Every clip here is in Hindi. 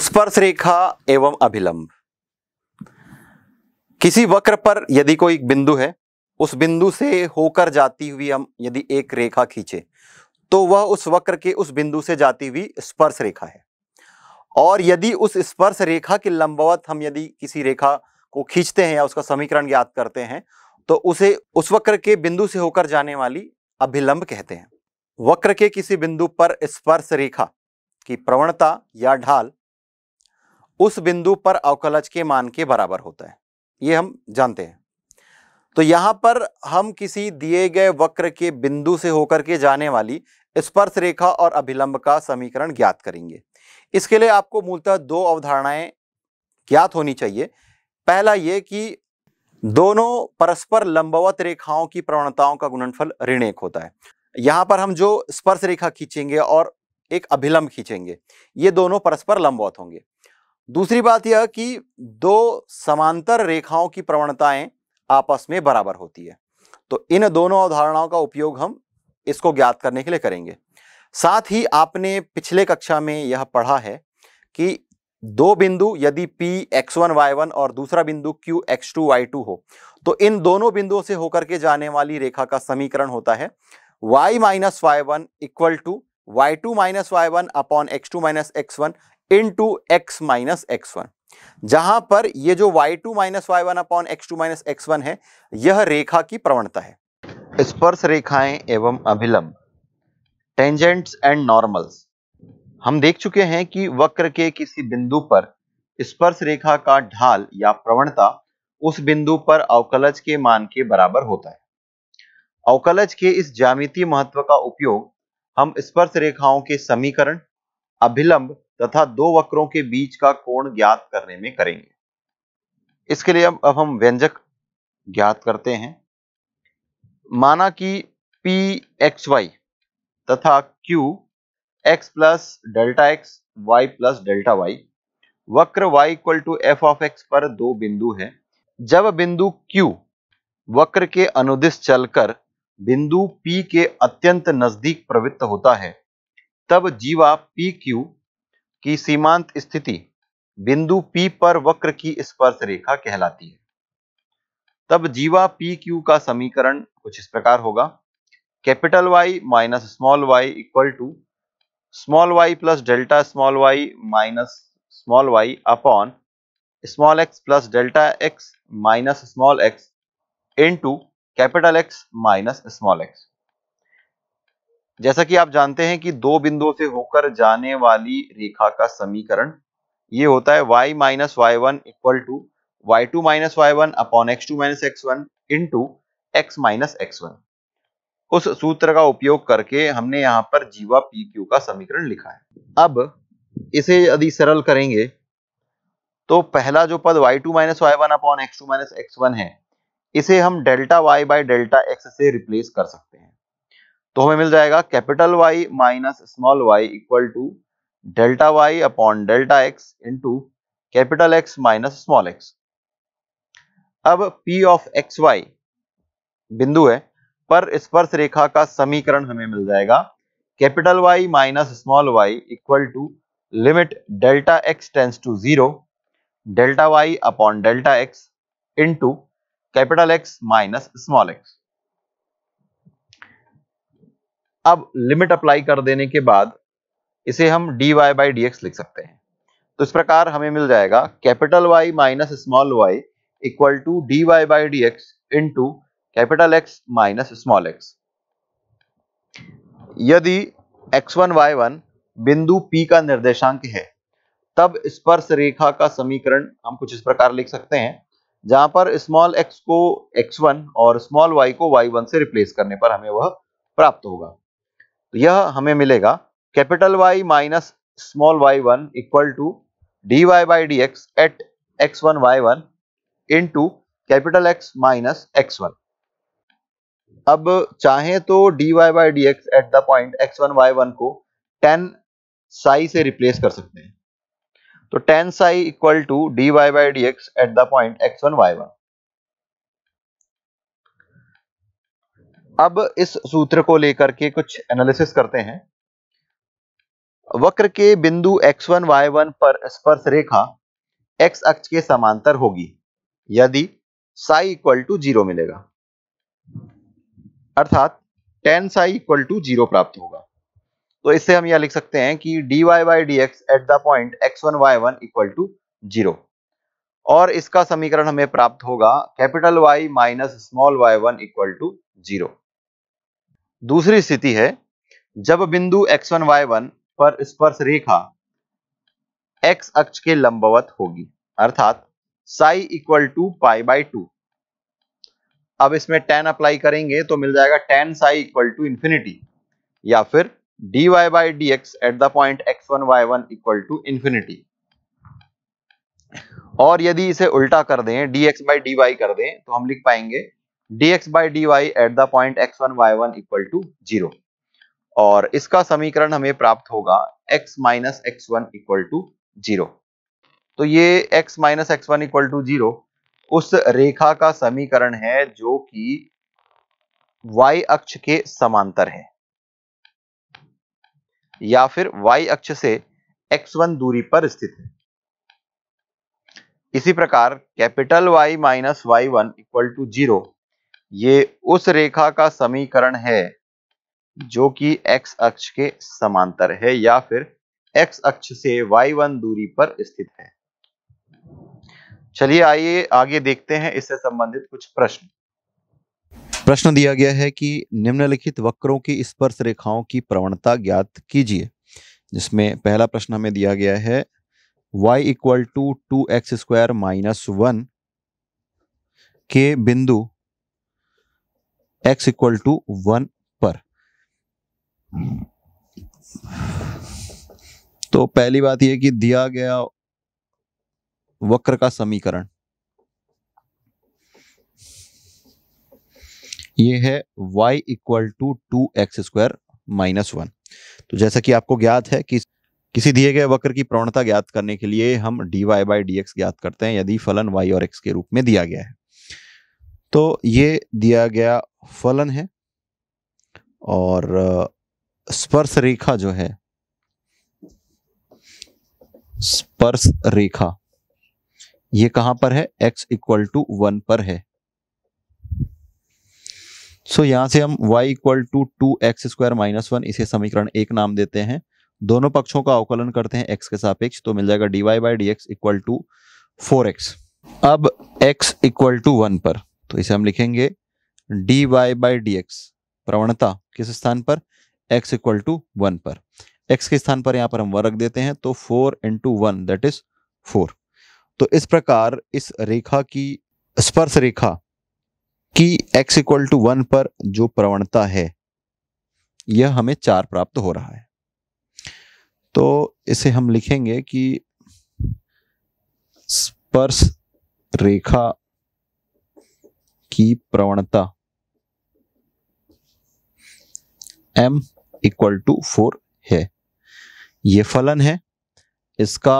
स्पर्श रेखा एवं अभिलंब किसी वक्र पर यदि कोई बिंदु है उस बिंदु से होकर जाती हुई हम यदि एक रेखा खींचे तो वह उस वक्र के उस बिंदु से जाती हुई स्पर्श रेखा है और यदि उस स्पर्श रेखा के लंबवत हम यदि किसी रेखा को खींचते हैं या उसका समीकरण ज्ञात करते हैं तो उसे उस वक्र के बिंदु से होकर जाने वाली अभिलंब कहते हैं वक्र के किसी बिंदु पर स्पर्श रेखा की प्रवणता या ढाल उस बिंदु पर अवकलज के मान के बराबर होता है ये हम जानते हैं तो यहां पर हम किसी दिए गए वक्र के बिंदु से होकर के जाने वाली स्पर्श रेखा और अभिलंब का समीकरण ज्ञात करेंगे इसके लिए आपको मूलतः दो अवधारणाएं ज्ञात होनी चाहिए पहला ये कि दोनों परस्पर लंबवत रेखाओं की प्रवणताओं का गुणनफल ऋण एक होता है यहां पर हम जो स्पर्श रेखा खींचेंगे और एक अभिलंब खींचेंगे ये दोनों परस्पर लंबवत होंगे दूसरी बात यह कि दो समांतर रेखाओं की प्रवणताएं आपस में बराबर होती है तो इन दोनों अवधारणाओं का उपयोग हम इसको ज्ञात करने के लिए करेंगे साथ ही आपने पिछले कक्षा में यह पढ़ा है कि दो बिंदु यदि P x1 y1 और दूसरा बिंदु Q x2 y2 हो तो इन दोनों बिंदुओं से होकर के जाने वाली रेखा का समीकरण होता है y minus Y one equal to Y two minus Y one upon x two minus x one into x minus x one जहां पर ये जो y2 two minus Y one upon x two minus x one है यह रेखा की प्रवणता है स्पर्श रेखाएं एवं अभिलंब टेंजेंट्स एंड नॉर्मल्स हम देख चुके हैं कि वक्र के किसी बिंदु पर स्पर्श रेखा का ढाल या प्रवणता उस बिंदु पर अवकलज के मान के बराबर होता है अवकलज के इस ज्यामितीय महत्व का उपयोग हम स्पर्श रेखाओं के समीकरण अभिलंब तथा दो वक्रों के बीच का कोण ज्ञात करने में करेंगे इसके लिए अब अब हम व्यंजक ज्ञात करते हैं माना कि पी एक्स वाई तथा Q X plus delta X Y plus delta Y वक्र y equal to F of X पर दो बिंदु हैं जब बिंदु Q वक्र के अनुदिश चलकर बिंदु P के अत्यंत नजदीक प्रवृत्त होता है तब जीवा पी क्यू की सीमांत स्थिति बिंदु P पर वक्र की स्पर्श रेखा कहलाती है तब जीवा पी क्यू का समीकरण कुछ इस प्रकार होगा capital Y minus small Y equal to small Y plus delta small Y minus small Y upon small X plus delta X minus small X into capital X minus small X जैसा कि आप जानते हैं कि दो बिंदुओं से होकर जाने वाली रेखा का समीकरण ये होता है Y minus Y one equal to Y two minus Y one upon x two minus x one into x minus x one उस सूत्र का उपयोग करके हमने यहां पर जीवा पी क्यू का समीकरण लिखा है अब इसे यदि सरल करेंगे तो पहला जो पद Y two minus Y one upon x two minus x one है इसे हम delta Y by delta X से रिप्लेस कर सकते हैं तो हमें मिल जाएगा capital Y minus small Y equal to delta Y upon delta X into capital X minus small X अब पी ऑफ एक्स वाई बिंदु है पर स्पर्श रेखा का समीकरण हमें मिल जाएगा capital Y minus small Y equal to limit delta X tends to zero delta Y upon delta X into capital X minus small X अब लिमिट अप्लाई कर देने के बाद इसे हम D Y by D X लिख सकते हैं तो इस प्रकार हमें मिल जाएगा capital Y minus small Y equal to D Y by D X into capital X minus small X यदि एक्स वन वाई वन बिंदु P का निर्देशांक है तब स्पर्श रेखा का समीकरण हम कुछ इस प्रकार लिख सकते हैं जहां पर स्मॉल एक्स को एक्स वन और स्मॉल वाई को वाई वन से रिप्लेस करने पर हमें वह प्राप्त होगा तो यह हमें मिलेगा capital Y minus small Y one equal to D Y by D x at x one Y one into capital X minus x one अब चाहे तो D Y by D x at the point x one Y one को टेन साई से रिप्लेस कर सकते हैं तो tan psi equal to D Y by D x at the point x one Y one अब इस सूत्र को लेकर के कुछ एनालिसिस करते हैं वक्र के बिंदु x1 y1 पर स्पर्श रेखा x अक्ष के समांतर होगी यदि साई इक्वल टू जीरो मिलेगा अर्थात tan psi equal to zero प्राप्त होगा तो इससे हम यह लिख सकते हैं कि D Y by D x at the point x one Y one equal to zero और इसका समीकरण हमें प्राप्त होगा capital Y minus small Y one equal to zero दूसरी स्थिति है जब बिंदु x1 y1 पर स्पर्श रेखा x अक्ष के लंबवत होगी अर्थात psi equal to pi by two अब इसमें tan अप्लाई करेंगे तो मिल जाएगा tan psi equal to infinity या फिर dy Y by D x at the point x one Y one equal to infinity और यदि इसे उल्टा कर दें dx बाई वाई कर दें तो हम लिख पाएंगे dx by dy at the point x1 y1 equal to zero और इसका समीकरण हमें प्राप्त होगा x minus x one equal to zero तो ये x minus x one equal to zero उस रेखा का समीकरण है जो कि y अक्ष के समांतर है या फिर y अक्ष से x1 दूरी पर स्थित है इसी प्रकार capital y minus Y one equal to zero ये उस रेखा का समीकरण है जो कि x अक्ष के समांतर है या फिर x अक्ष से y1 दूरी पर स्थित है चलिए आइए आगे देखते हैं इससे संबंधित कुछ प्रश्न प्रश्न दिया गया है कि निम्नलिखित वक्रों की स्पर्श रेखाओं की प्रवणता ज्ञात कीजिए जिसमें पहला प्रश्न हमें दिया गया है y equal to two x square minus one के बिंदु एक्स इक्वल टू वन पर तो पहली बात यह कि दिया गया वक्र का समीकरण ये है y equal to two x square minus one तो जैसा कि आपको ज्ञात है कि किसी दिए गए वक्र की प्रवणता ज्ञात करने के लिए हम dy बाई डी ज्ञात करते हैं यदि फलन y और x के रूप में दिया गया है तो ये दिया गया फलन है और स्पर्श रेखा जो है स्पर्श रेखा ये कहां पर है x इक्वल टू वन पर है सो so, यहां से हम y equal to two x square minus one इसे समीकरण एक नाम देते हैं दोनों पक्षों का अवकलन करते हैं x के सापेक्ष तो मिल जाएगा dy by D x equal to four X अब x इक्वल टू वन पर तो इसे हम लिखेंगे D Y by D X प्रवणता किस स्थान पर एक्स इक्वल टू वन पर एक्स के स्थान पर यहाँ पर हम वन रख देते हैं तो four into one that is four तो इस प्रकार इस रेखा की स्पर्श रेखा की एक्स इक्वल टू वन पर जो प्रवणता है यह हमें चार प्राप्त हो रहा है तो इसे हम लिखेंगे कि स्पर्श रेखा की प्रवणता m इक्वल टू फोर है ये फलन है इसका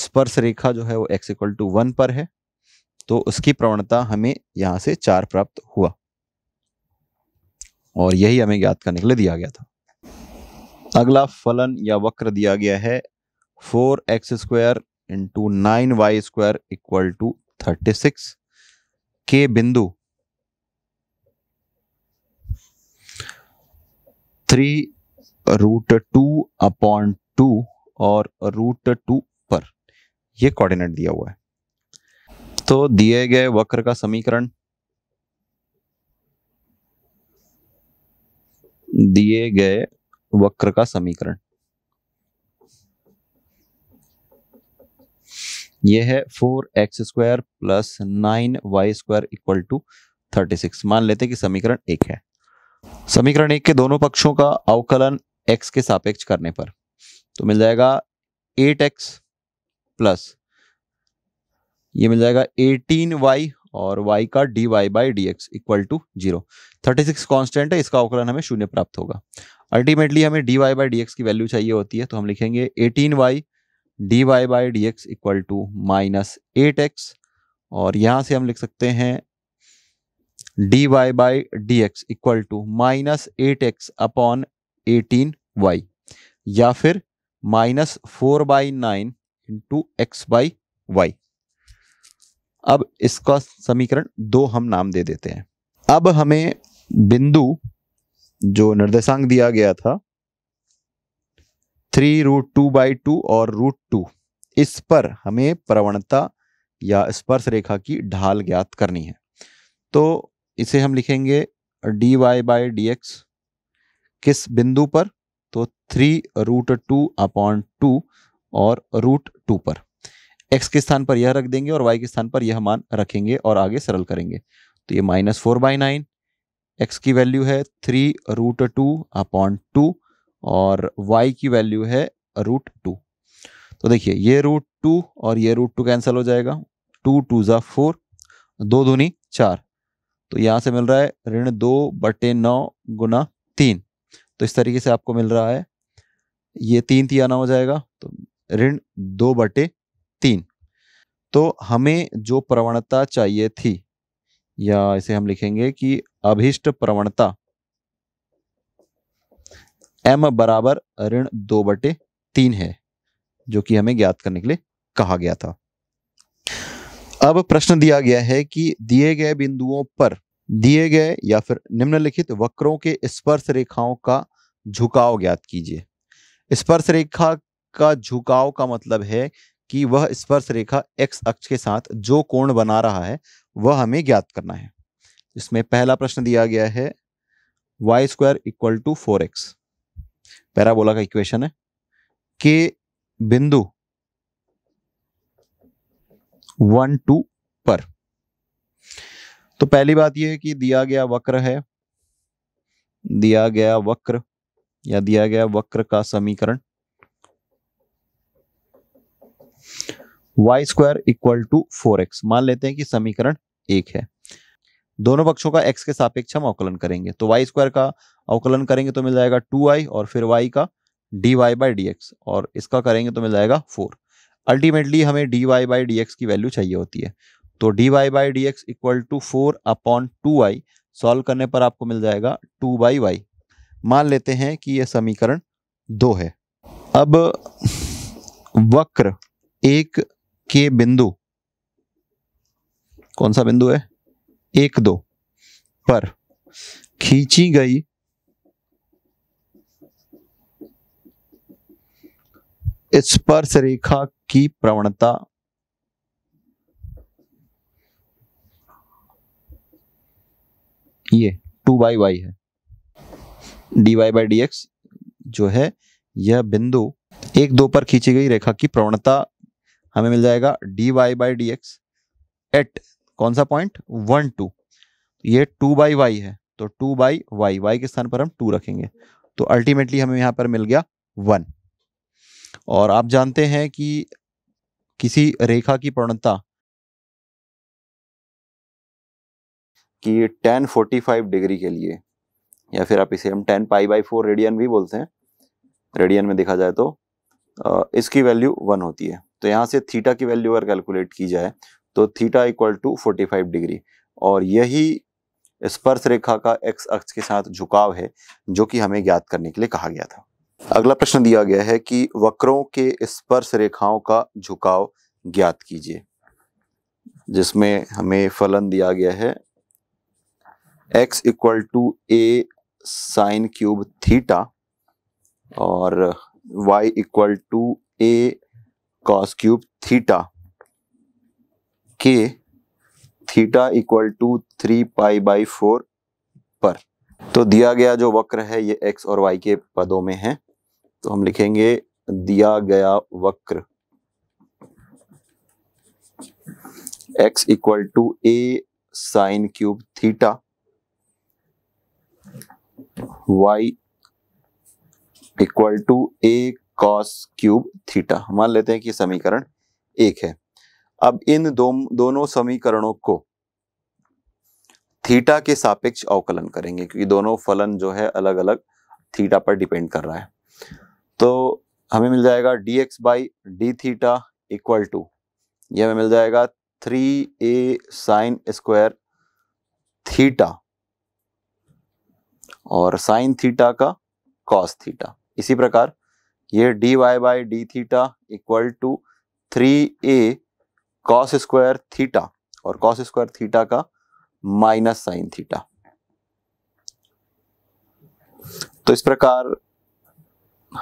स्पर्श रेखा जो है वो x इक्वल टू वन पर है तो उसकी प्रवणता हमें यहां से चार प्राप्त हुआ और यही हमें ज्ञात करने के लिए दिया गया था अगला फलन या वक्र दिया गया है four x square into nine Y square equal to thirty six के बिंदु three root two upon two और रूट टू पर यह कोऑर्डिनेट दिया हुआ है तो दिए गए वक्र का समीकरण दिए गए वक्र का समीकरण यह है four x square plus nine Y square equal to thirty six मान लेते हैं कि समीकरण एक है समीकरण एक के दोनों पक्षों का अवकलन एक्स के सापेक्ष करने पर तो मिल जाएगा एट एक्स प्लस ये मिल जाएगा एटीन वाई और y का dy Y by D x equal to zero thirty six constant है इसका अवकलन हमें शून्य प्राप्त होगा अल्टीमेटली हमें dy Y by D x की वैल्यू चाहिए होती है तो हम लिखेंगे eighteen Y D Y by D x equal to minus eight x और यहां से हम लिख सकते हैं D Y by D x equal to minus eight x upon eighteen Y या फिर minus four by nine into X by Y अब इसका समीकरण दो हम नाम दे देते हैं अब हमें बिंदु जो निर्देशांक दिया गया था three root two by two और रूट टू इस पर हमें प्रवणता या स्पर्श रेखा की ढाल ज्ञात करनी है तो इसे हम लिखेंगे D Y by D x किस बिंदु पर तो three root two upon two और रूट टू पर एक्स के स्थान पर यह रख देंगे और वाई के स्थान पर यह मान रखेंगे और आगे सरल करेंगे तो ये minus four by nine x की वैल्यू है three root two upon two और वाई की वैल्यू है रूट टू तो देखिए ये रूट टू और ये रूट टू कैंसिल हो जाएगा टू टू ज़ा फोर दो दूनी चार तो यहाँ से मिल रहा है ऋण दो बटे नौ गुना तीन तो इस तरीके से आपको मिल रहा है ये तीन तीन आना हो जाएगा तो ऋण दो बटे तीन तो हमें जो प्रवणता चाहिए थी या इसे हम लिखेंगे कि अभिष्ट प्रवणता एम बराबर ऋण दो बटे तीन है जो कि हमें ज्ञात करने के लिए कहा गया था अब प्रश्न दिया गया है कि दिए गए बिंदुओं पर दिए गए या फिर निम्नलिखित वक्रों के स्पर्श रेखाओं का झुकाव ज्ञात कीजिए स्पर्श रेखा का झुकाव का मतलब है कि वह स्पर्श रेखा एक्स अक्ष के साथ जो कोण बना रहा है वह हमें ज्ञात करना है इसमें पहला प्रश्न दिया गया है y square equal to four x parabola का इक्वेशन है कि बिंदु वन टू पर तो पहली बात यह है कि दिया गया वक्र है दिया गया वक्र या दिया गया वक्र का समीकरण y square equal to four x मान लेते हैं कि समीकरण एक है दोनों पक्षों का एक्स के सापेक्ष हम अवकलन करेंगे तो वाई स्क्वायर का अवकलन करेंगे तो मिल जाएगा टू आई और फिर वाई का dy बाई डी एक्स और इसका करेंगे तो मिल जाएगा फोर अल्टीमेटली हमें d Y by D x की वैल्यू चाहिए होती है तो D Y by D x equal to four upon two y solve करने पर आपको मिल जाएगा टू बाई वाई मान लेते हैं कि यह समीकरण दो है अब वक्र एक के बिंदु कौन सा बिंदु है एक दो पर खींची गई स्पर्श रेखा की प्रवणता ये टू बाई वाई है d Y by D x जो है यह बिंदु एक दो पर खींची गई रेखा की प्रवणता हमें मिल जाएगा d Y by D x at कौन सा पॉइंट वन टू ये टू बाई वाई है तो टू बाई वाई वाई के स्थान पर हम टू रखेंगे तो अल्टीमेटली हमें यहां पर मिल गया वन और आप जानते हैं कि किसी रेखा की प्रणता कि टेन फोर्टी फाइव डिग्री के लिए या फिर आप इसे हम tan pi by four radian भी बोलते हैं रेडियन में देखा जाए तो इसकी वैल्यू वन होती है तो यहाँ से थीटा की वैल्यू अगर कैलकुलेट की जाए तो theta equal to forty five degree और यही स्पर्श रेखा का एक्स अक्ष के साथ झुकाव है जो कि हमें ज्ञात करने के लिए कहा गया था अगला प्रश्न दिया गया है कि वक्रों के स्पर्श रेखाओं का झुकाव ज्ञात कीजिए जिसमें हमें फलन दिया गया है x equal to a sine cube theta और y equal to a cos cube theta के theta equal to three pi by four पर तो दिया गया जो वक्र है ये x और y के पदों में है तो हम लिखेंगे दिया गया वक्र x equal to a sine cube theta y equal to a cos cube theta मान लेते हैं कि समीकरण एक है अब इन दो दोनों समीकरणों को थीटा के सापेक्ष अवकलन करेंगे क्योंकि दोनों फलन जो है अलग अलग थीटा पर डिपेंड कर रहा है तो हमें मिल जाएगा d x by d theta equal to ये हमें मिल जाएगा three a sine square theta और साइन थीटा का कॉस थीटा इसी प्रकार ये d Y by d theta equal to three a cos square theta और कॉस स्क्वायर थीटा का माइनस साइन थीटा तो इस प्रकार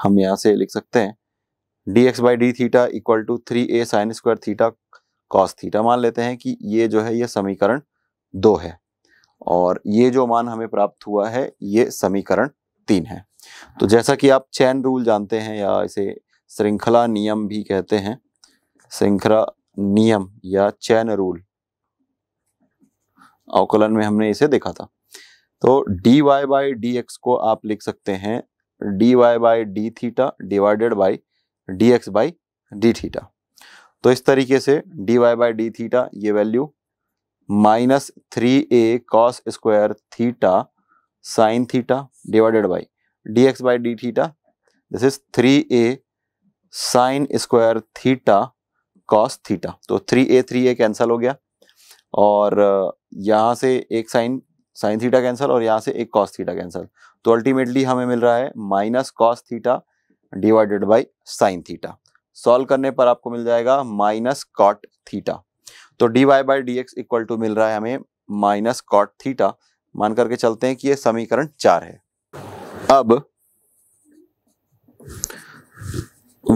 हम यहाँ से लिख सकते हैं d x by d theta equal to three a sine square theta cos theta मान लेते हैं कि ये जो है ये समीकरण दो है और ये जो मान हमें प्राप्त हुआ है ये समीकरण तीन है तो जैसा कि आप चैन रूल जानते हैं या इसे श्रृंखला नियम भी कहते हैं श्रृंखला नियम या चैन रूल अवकलन में हमने इसे देखा था तो D Y by D x को आप लिख सकते हैं D Y by d theta divided by D x by d theta तो इस तरीके से d Y by d theta ये value minus three a cos square theta sine theta divided by D x by d theta this is three a sine square theta cos theta तो three a three a cancel हो गया और uh, यहाँ से एक साइन साइन थीटा कैंसल और यहाँ से एक कॉस थीटा कैंसल तो अल्टीमेटली हमें मिल रहा है minus cos theta divided by sine theta solve करने पर आपको मिल जाएगा माइनस कॉट थीटा तो D Y by D x equal to मिल रहा है हमें माइनस कॉट थीटा मान करके चलते हैं कि ये समीकरण चार है अब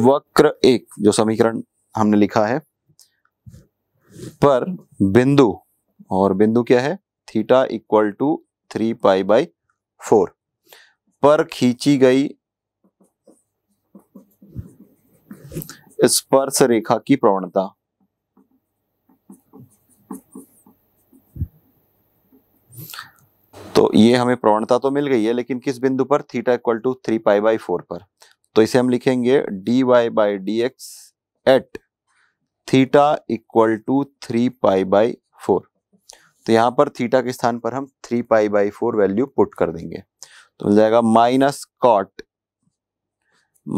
वक्र एक जो समीकरण हमने लिखा है पर बिंदु और बिंदु क्या है theta equal to three pi by four पर खींची गई स्पर्श रेखा की प्रवणता तो ये हमें प्रवणता तो मिल गई है लेकिन किस बिंदु पर theta equal to three pi by four पर तो इसे हम लिखेंगे D Y by D x at theta equal to three pi by four तो यहाँ पर थीटा के स्थान पर हम three pi by four value put कर देंगे तो मिल जाएगा minus cot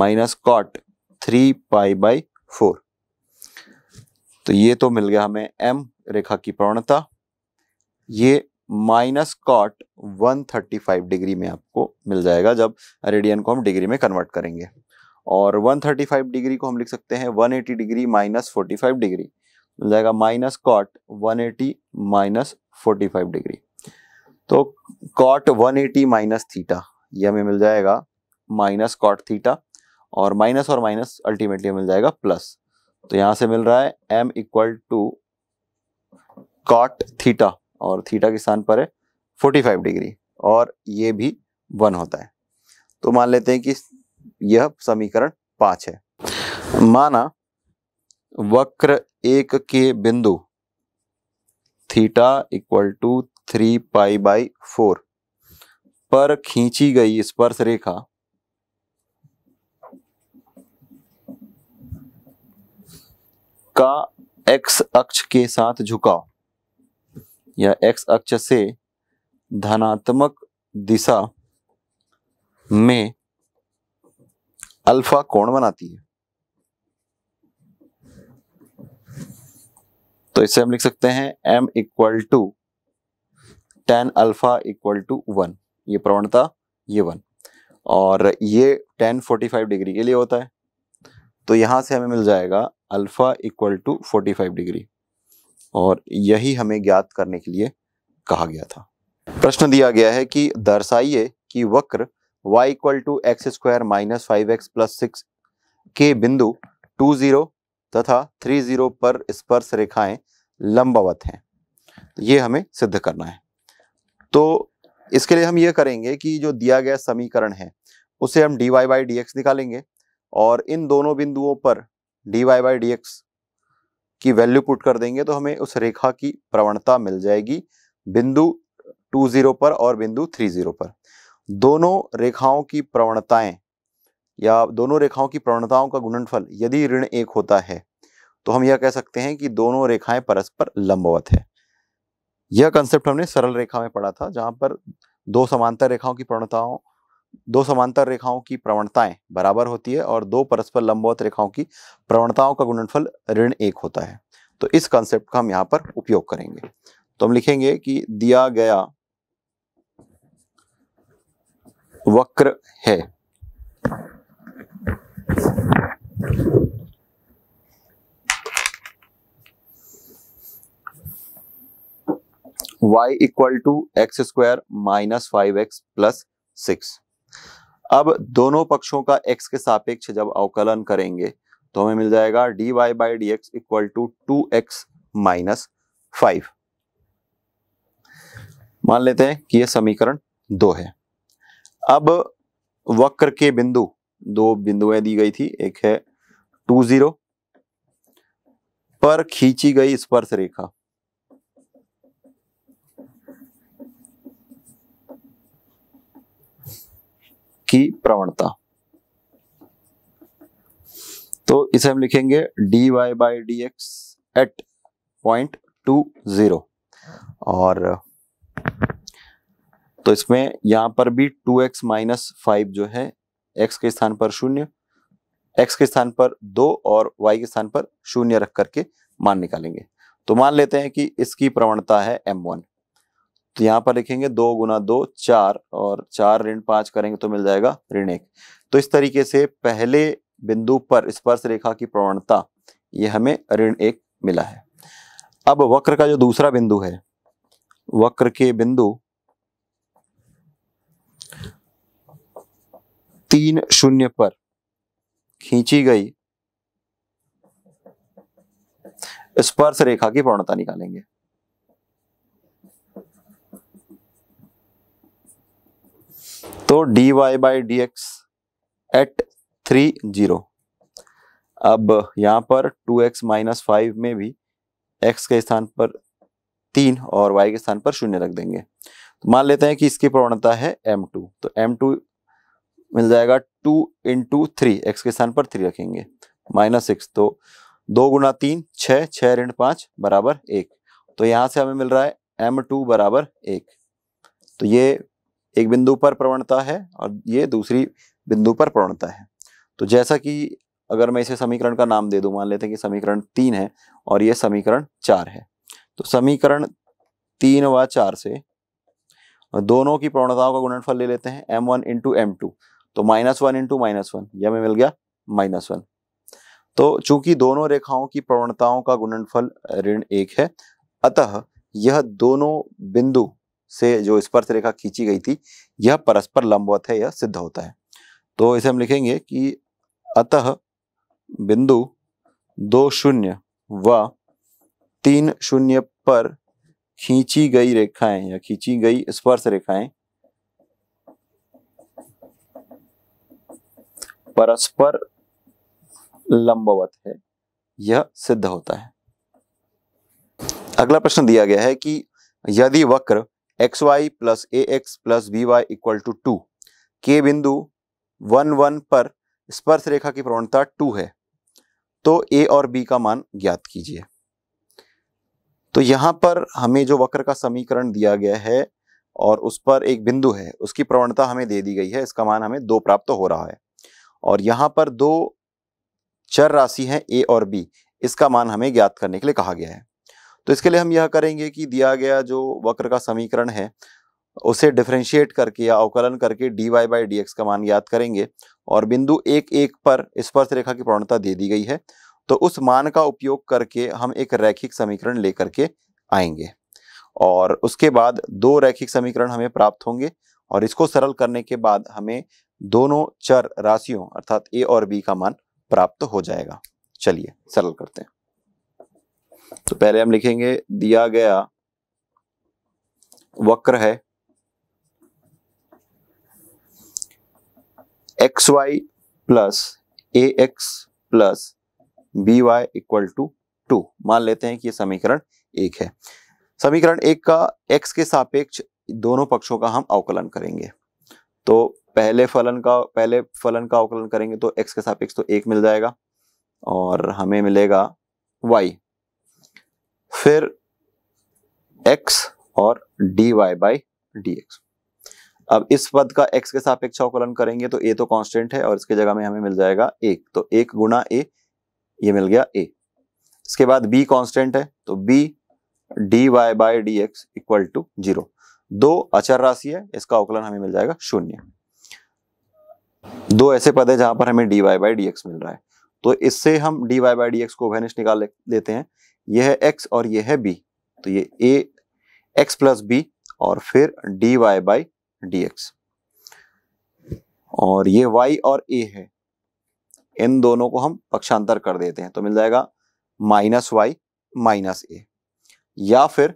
minus cot three pi by four तो ये तो मिल गया हमें एम रेखा की प्रवणता ये माइनस कॉट 135 डिग्री में आपको मिल जाएगा जब रेडियन को हम डिग्री में कन्वर्ट करेंगे और 135 डिग्री को हम लिख सकते हैं 180 डिग्री माइनस फाइव डिग्री मिल जाएगा minus cot 180 eighty minus forty degree तो कॉट 180 एटी माइनस थीटा ये हमें मिल जाएगा माइनस कॉट थीटा और माइनस और माइनस अल्टीमेटली मिल जाएगा प्लस तो यहां से मिल रहा है m equal to cot theta और थीटा के स्थान पर है 45 डिग्री और ये भी वन होता है तो मान लेते हैं कि यह समीकरण पांच है माना वक्र एक के बिंदु theta equal to three pi by four पर खींची गई स्पर्श रेखा का एक्स अक्ष के साथ झुकाव या एक्स अक्ष से धनात्मक दिशा में अल्फा कोण बनाती है तो इससे हम लिख सकते हैं m equal to tan alpha equal to one ये प्रवणता ये वन और ये टेन फोर्टी फाइव डिग्री के लिए होता है तो यहाँ से हमें मिल जाएगा alpha equal to forty five degree और यही हमें ज्ञात करने के लिए कहा गया था प्रश्न दिया गया है कि दर्शाइए कि वक्र y equal to x square minus five x plus six के बिंदु टू ज़ीरो तथा थ्री जीरो पर स्पर्श रेखाएं लंबवत हैं ये हमें सिद्ध करना है तो इसके लिए हम ये करेंगे कि जो दिया गया समीकरण है उसे हम D Y by D x निकालेंगे और इन दोनों बिंदुओं पर d Y by D x की वैल्यू पुट कर देंगे तो हमें उस रेखा की प्रवणता मिल जाएगी बिंदु टू जीरो पर और बिंदु थ्री जीरो पर दोनों रेखाओं की प्रवणताएं या दोनों रेखाओं की प्रवणताओं का गुणनफल यदि ऋण एक होता है तो हम यह कह सकते हैं कि दोनों रेखाएं परस्पर लंबवत है यह कंसेप्ट हमने सरल रेखा में पढ़ा था जहां पर दो समांतर रेखाओं की प्रवणताओं दो समांतर रेखाओं की प्रवणताएं बराबर होती है और दो परस्पर लंबवत रेखाओं की प्रवणताओं का गुणनफल ऋण एक होता है तो इस कंसेप्ट का हम यहाँ पर उपयोग करेंगे तो हम लिखेंगे कि दिया गया वक्र है y equal to x square minus five x plus six अब दोनों पक्षों का x के सापेक्ष जब अवकलन करेंगे तो हमें मिल जाएगा dy Y by D x equal to two x minus five मान लेते हैं कि यह समीकरण दो है अब वक्र के बिंदु दो बिंदुएं दी गई थी एक है टू जीरो पर खींची गई स्पर्श रेखा की प्रवणता तो इसे हम लिखेंगे D Y by D x at point two zero और तो इसमें यहां पर भी टू एक्स माइनस फाइव जो है एक्स के स्थान पर शून्य एक्स के स्थान पर दो और वाई के स्थान पर शून्य रख करके मान निकालेंगे तो मान लेते हैं कि इसकी प्रवणता है एम वन तो यहाँ पर लिखेंगे दो गुना दो चार और चार ऋण पाँच करेंगे तो मिल जाएगा ऋण एक तो इस तरीके से पहले बिंदु पर स्पर्श रेखा की प्रवणता ये हमें ऋण एक मिला है अब वक्र का जो दूसरा बिंदु है वक्र के बिंदु तीन शून्य पर खींची गई स्पर्श रेखा की प्रवणता निकालेंगे तो D Y by D x at three zero अब यहां पर टू एक्स माइनस फाइव में भी एक्स के स्थान पर तीन और वाई के स्थान पर शून्य रख देंगे तो मान लेते हैं कि इसकी प्रवणता है एम टू तो एम टू मिल जाएगा टू इंटू थ्री एक्स के स्थान पर थ्री रखेंगे माइनस सिक्स तो दो गुना तीन छः छः ऋण पाँच बराबर एक तो यहाँ से हमें मिल रहा है एम टू बराबर एक तो ये एक बिंदु पर प्रवणता है और ये दूसरी बिंदु पर प्रवणता है तो जैसा कि अगर मैं इसे समीकरण का नाम दे दूँ मान लेते हैं कि समीकरण तीन है और ये समीकरण चार है तो समीकरण तीन व चार से दोनों की प्रवणताओं का गुणनफल ले लेते हैं m one into m two तो minus one into minus one यह हमें मिल गया माइनस वन तो चूंकि दोनों रेखाओं की प्रवणताओं का गुणनफल ऋण एक है अतः यह दोनों बिंदु से जो स्पर्श रेखा खींची गई थी यह परस्पर लंबवत है यह सिद्ध होता है तो इसे हम लिखेंगे कि अतः बिंदु दो शून्य व तीन शून्य पर खींची गई रेखाएं या खींची गई स्पर्श रेखाएं परस्पर लंबवत है यह सिद्ध होता है अगला प्रश्न दिया गया है कि यदि वक्र x Y plus a x plus b y equal to two के बिंदु वन वन पर स्पर्श रेखा की प्रवणता टू है तो ए और बी का मान ज्ञात कीजिए तो यहां पर हमें जो वक्र का समीकरण दिया गया है और उस पर एक बिंदु है उसकी प्रवणता हमें दे दी गई है इसका मान हमें दो प्राप्त हो रहा है और यहाँ पर दो चर राशि हैं ए और बी इसका मान हमें ज्ञात करने के लिए कहा गया है तो इसके लिए हम यह करेंगे कि दिया गया जो वक्र का समीकरण है उसे डिफ्रेंशिएट करके या अवकलन करके d Y by D x का मान ज्ञात करेंगे और बिंदु एक एक पर स्पर्श रेखा की प्रवणता दे दी गई है तो उस मान का उपयोग करके हम एक रैखिक समीकरण लेकर के आएंगे और उसके बाद दो रैखिक समीकरण हमें प्राप्त होंगे और इसको सरल करने के बाद हमें दोनों चर राशियों अर्थात ए और बी का मान प्राप्त हो जाएगा चलिए सरल करते हैं तो पहले हम लिखेंगे दिया गया वक्र है x Y plus a x plus b y equal to two मान लेते हैं कि यह समीकरण एक है समीकरण एक का एक्स के सापेक्ष दोनों पक्षों का हम अवकलन करेंगे तो पहले फलन का पहले फलन का अवकलन करेंगे तो एक्स के सापेक्ष तो एक मिल जाएगा और हमें मिलेगा वाई फिर एक्स और d Y by D x अब इस पद का एक्स के सापेक्ष अवकलन करेंगे तो ए तो कांस्टेंट है और इसके जगह में हमें मिल जाएगा एक तो एक गुना ए ये मिल गया ए इसके बाद बी कांस्टेंट है तो b d Y by D x equal to zero दो अचर राशि है इसका अवकलन हमें मिल जाएगा शून्य दो ऐसे पद है जहां पर हमें d Y by D x मिल रहा है तो इससे हम D Y by D x को वैनिश निकाल लेते हैं यह है एक्स और यह है बी तो ये ए एक्स प्लस बी और फिर d Y by D x और ये वाई और ए है इन दोनों को हम पक्षांतर कर देते हैं तो मिल जाएगा माइनस वाई माइनस ए या फिर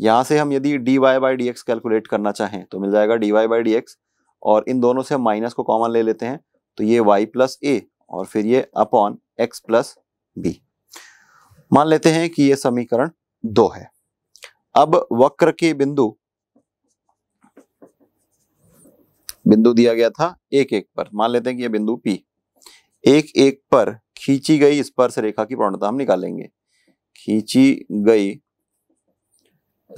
यहां से हम यदि d Y by D x calculate करना चाहें तो मिल जाएगा d Y by D x और इन दोनों से माइनस को कॉमन ले लेते हैं तो ये वाई प्लस ए और फिर ये अपॉन एक्स प्लस बी मान लेते हैं कि ये समीकरण दो है अब वक्र के बिंदु बिंदु दिया गया था एक एक पर मान लेते हैं कि यह बिंदु पी एक एक पर खींची गई स्पर्श रेखा की प्रवणता हम निकालेंगे खींची गई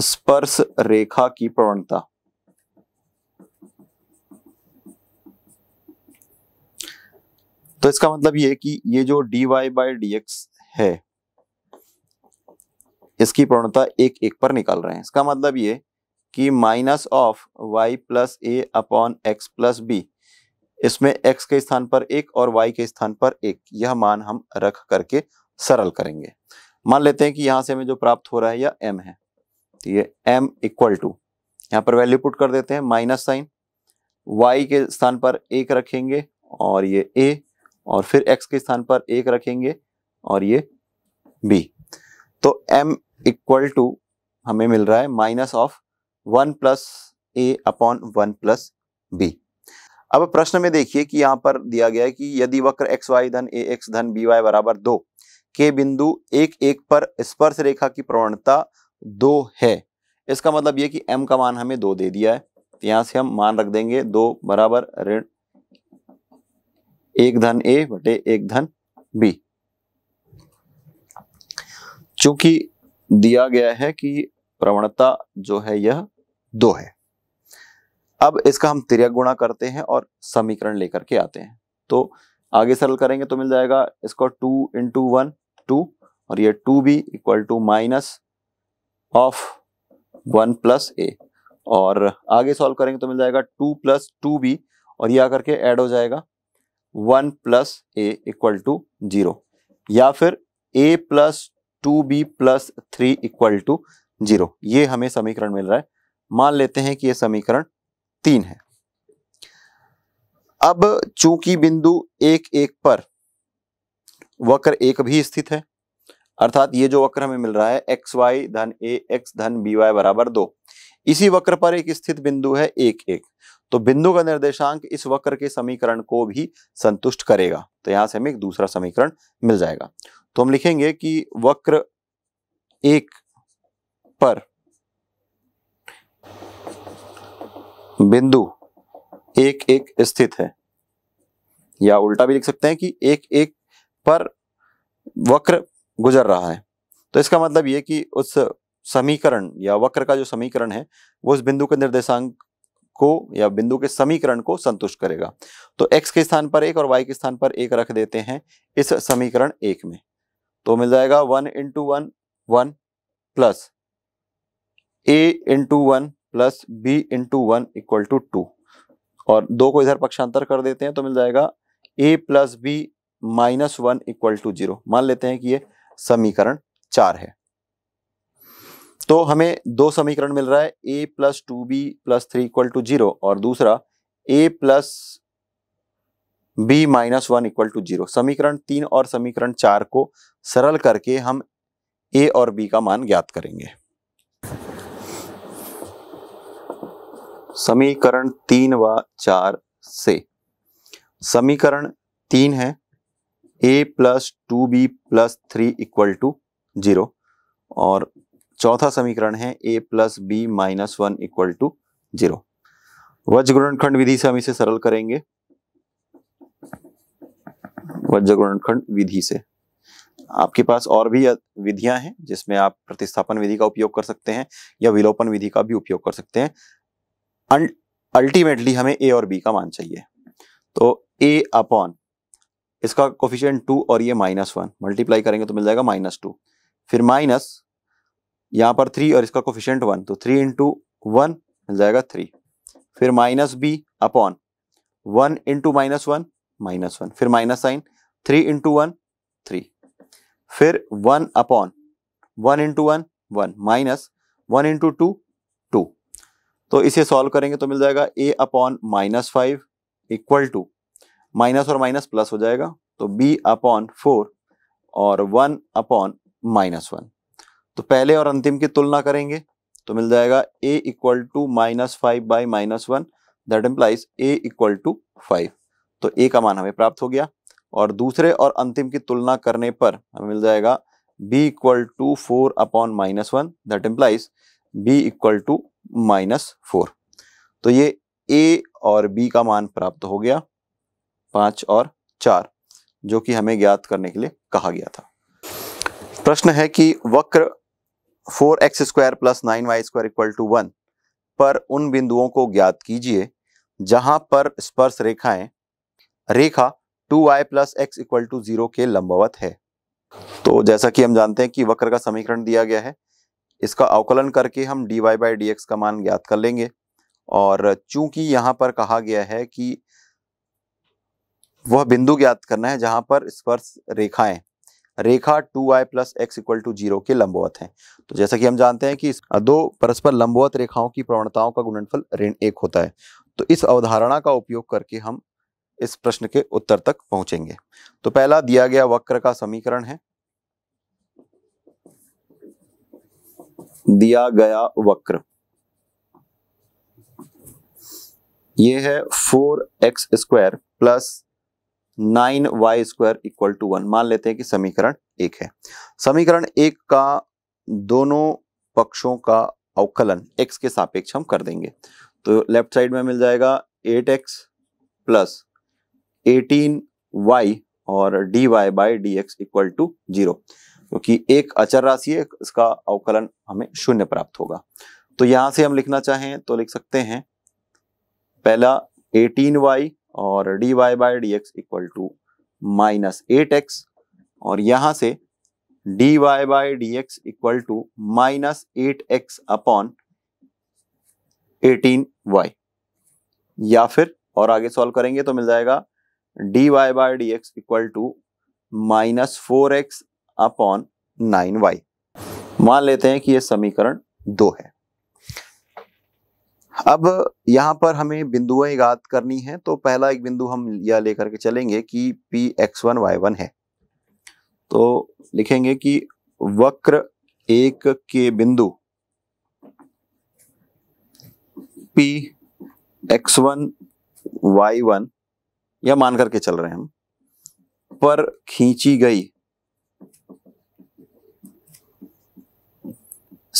स्पर्श रेखा की प्रवणता तो इसका मतलब ये कि ये जो d Y by D x है इसकी प्रणता एक एक पर निकाल रहे हैं इसका मतलब ये कि minus of y plus a upon x plus b इसमें एक्स के स्थान पर एक और वाई के स्थान पर एक यह मान हम रख करके सरल करेंगे मान लेते हैं कि यहां से हमें जो प्राप्त हो रहा है यह एम है तो ये एम इक्वल टू यहां पर वैल्यू पुट कर देते हैं माइनस साइन वाई के स्थान पर एक रखेंगे और ये ए और फिर एक्स के स्थान पर एक रखेंगे और ये बी तो एम इक्वल टू हमें मिल रहा है minus of one plus a upon one plus b अब प्रश्न में देखिए कि यहां पर दिया गया है कि यदि वक्र एक्स वाई धन ए एक्स धन बी वाई बराबर दो के बिंदु एक एक पर स्पर्श रेखा की प्रवणता दो है इसका मतलब ये कि m का मान हमें दो दे दिया है तो से हम मान रख देंगे दो बराबर ऋण एक धन ए बटे एक धन बी चूंकि दिया गया है कि प्रवणता जो है यह दो है अब इसका हम तिरक गुणा करते हैं और समीकरण लेकर के आते हैं तो आगे सरल करेंगे तो मिल जाएगा इसको टू इंटू वन टू और यह two b equal to minus of one plus a और आगे सॉल्व करेंगे तो मिल जाएगा टू प्लस टू बी और यह आकर के ऐड हो जाएगा one plus a equal to zero या फिर a plus two b plus three equal to zero ये हमें समीकरण मिल रहा है मान लेते हैं कि ये समीकरण तीन है अब चूंकि बिंदु एक एक पर वक्र एक भी स्थित है अर्थात ये जो वक्र हमें मिल रहा है एक्स वाई धन ए एक्स धन बी वाई बराबर दो इसी वक्र पर एक स्थित बिंदु है एक एक तो बिंदु का निर्देशांक इस वक्र के समीकरण को भी संतुष्ट करेगा तो यहां से हमें एक दूसरा समीकरण मिल जाएगा तो हम लिखेंगे कि वक्र एक पर बिंदु एक एक स्थित है या उल्टा भी लिख सकते हैं कि एक एक पर वक्र गुजर रहा है तो इसका मतलब ये कि उस समीकरण या वक्र का जो समीकरण है वो उस बिंदु के निर्देशांक को या बिंदु के समीकरण को संतुष्ट करेगा तो x के स्थान पर एक और y के स्थान पर एक रख देते हैं इस समीकरण एक में तो मिल जाएगा one into one one plus a into one plus b into one equal to two और दो को इधर पक्षांतर कर देते हैं तो मिल जाएगा a plus b minus one equal to zero मान लेते हैं कि ये समीकरण चार है तो हमें दो समीकरण मिल रहा है a plus two b plus three equal to zero और दूसरा a plus b minus one equal to zero समीकरण तीन और समीकरण चार को सरल करके हम ए और बी का मान ज्ञात करेंगे समीकरण तीन व चार से समीकरण तीन है a plus two b plus three equal to zero और चौथा समीकरण है a plus b minus one equal to zero वज्र विधि से हम इसे सरल करेंगे वज्र विधि से आपके पास और भी विधियां हैं जिसमें आप प्रतिस्थापन विधि का उपयोग कर सकते हैं या विलोपन विधि का भी उपयोग कर सकते हैं अल्टीमेटली हमें ए और बी का मान चाहिए तो ए अपॉन इसका कोफिशियंट टू और ये माइनस वन मल्टीप्लाई करेंगे तो मिल जाएगा माइनस टू फिर माइनस यहाँ पर थ्री और इसका कोफिशेंट वन तो थ्री इंटू वन मिल जाएगा थ्री फिर minus b upon one into minus one minus one फिर minus sine three into one three फिर one upon one into one one minus one into two two तो इसे सॉल्व करेंगे तो मिल जाएगा a upon minus five equal to minus और माइनस प्लस हो जाएगा तो बी अपॉन फोर और वन अपॉन माइनस वन तो पहले और अंतिम की तुलना करेंगे तो मिल जाएगा a equal to minus five by minus one that implies a equal to five तो a का मान हमें प्राप्त हो गया और दूसरे और अंतिम की तुलना करने पर हमें मिल जाएगा b equal to four upon minus one that implies b equal to minus four तो ये a और b का मान प्राप्त हो गया पाँच और चार जो कि हमें ज्ञात करने के लिए कहा गया था प्रश्न है कि वक्र four x square plus nine Y square equal to one पर उन बिंदुओं को ज्ञात कीजिए जहां पर स्पर्श रेखाएं रेखा two y plus x equal to zero के लंबवत है तो जैसा कि हम जानते हैं कि वक्र का समीकरण दिया गया है इसका अवकलन करके हम D Y by D x का मान ज्ञात कर लेंगे और चूंकि यहाँ पर कहा गया है कि वह बिंदु ज्ञात करना है जहां पर स्पर्श रेखाएं रेखा two y plus x equal to zero के लंबवत हैं तो जैसा कि हम जानते हैं कि दो परस्पर लंबवत रेखाओं की प्रवणताओं का गुणनफल ऋण एक होता है तो इस अवधारणा का उपयोग करके हम इस प्रश्न के उत्तर तक पहुंचेंगे तो पहला दिया गया वक्र का समीकरण है दिया गया वक्र ये है four x square plus nine Y square equal to one मान लेते हैं कि समीकरण एक है समीकरण एक का दोनों पक्षों का अवकलन एक्स के सापेक्ष हम कर देंगे तो लेफ्ट साइड में मिल जाएगा eight x plus eighteen Y और d Y by D x equal to zero क्योंकि एक अचर राशि है इसका अवकलन हमें शून्य प्राप्त होगा तो यहां से हम लिखना चाहें तो लिख सकते हैं पहला एटीन वाई और d Y by D x equal to minus eight x और यहां से d Y by D x equal to minus eight x upon eighteen Y या फिर और आगे सॉल्व करेंगे तो मिल जाएगा d Y by D x equal to minus four x upon nine y मान लेते हैं कि यह समीकरण दो है अब यहाँ पर हमें बिंदुएं याद करनी है तो पहला एक बिंदु हम यह लेकर के चलेंगे कि P x one Y one है तो लिखेंगे कि वक्र एक के बिंदु P x one Y one यह मान करके चल रहे हैं हम पर खींची गई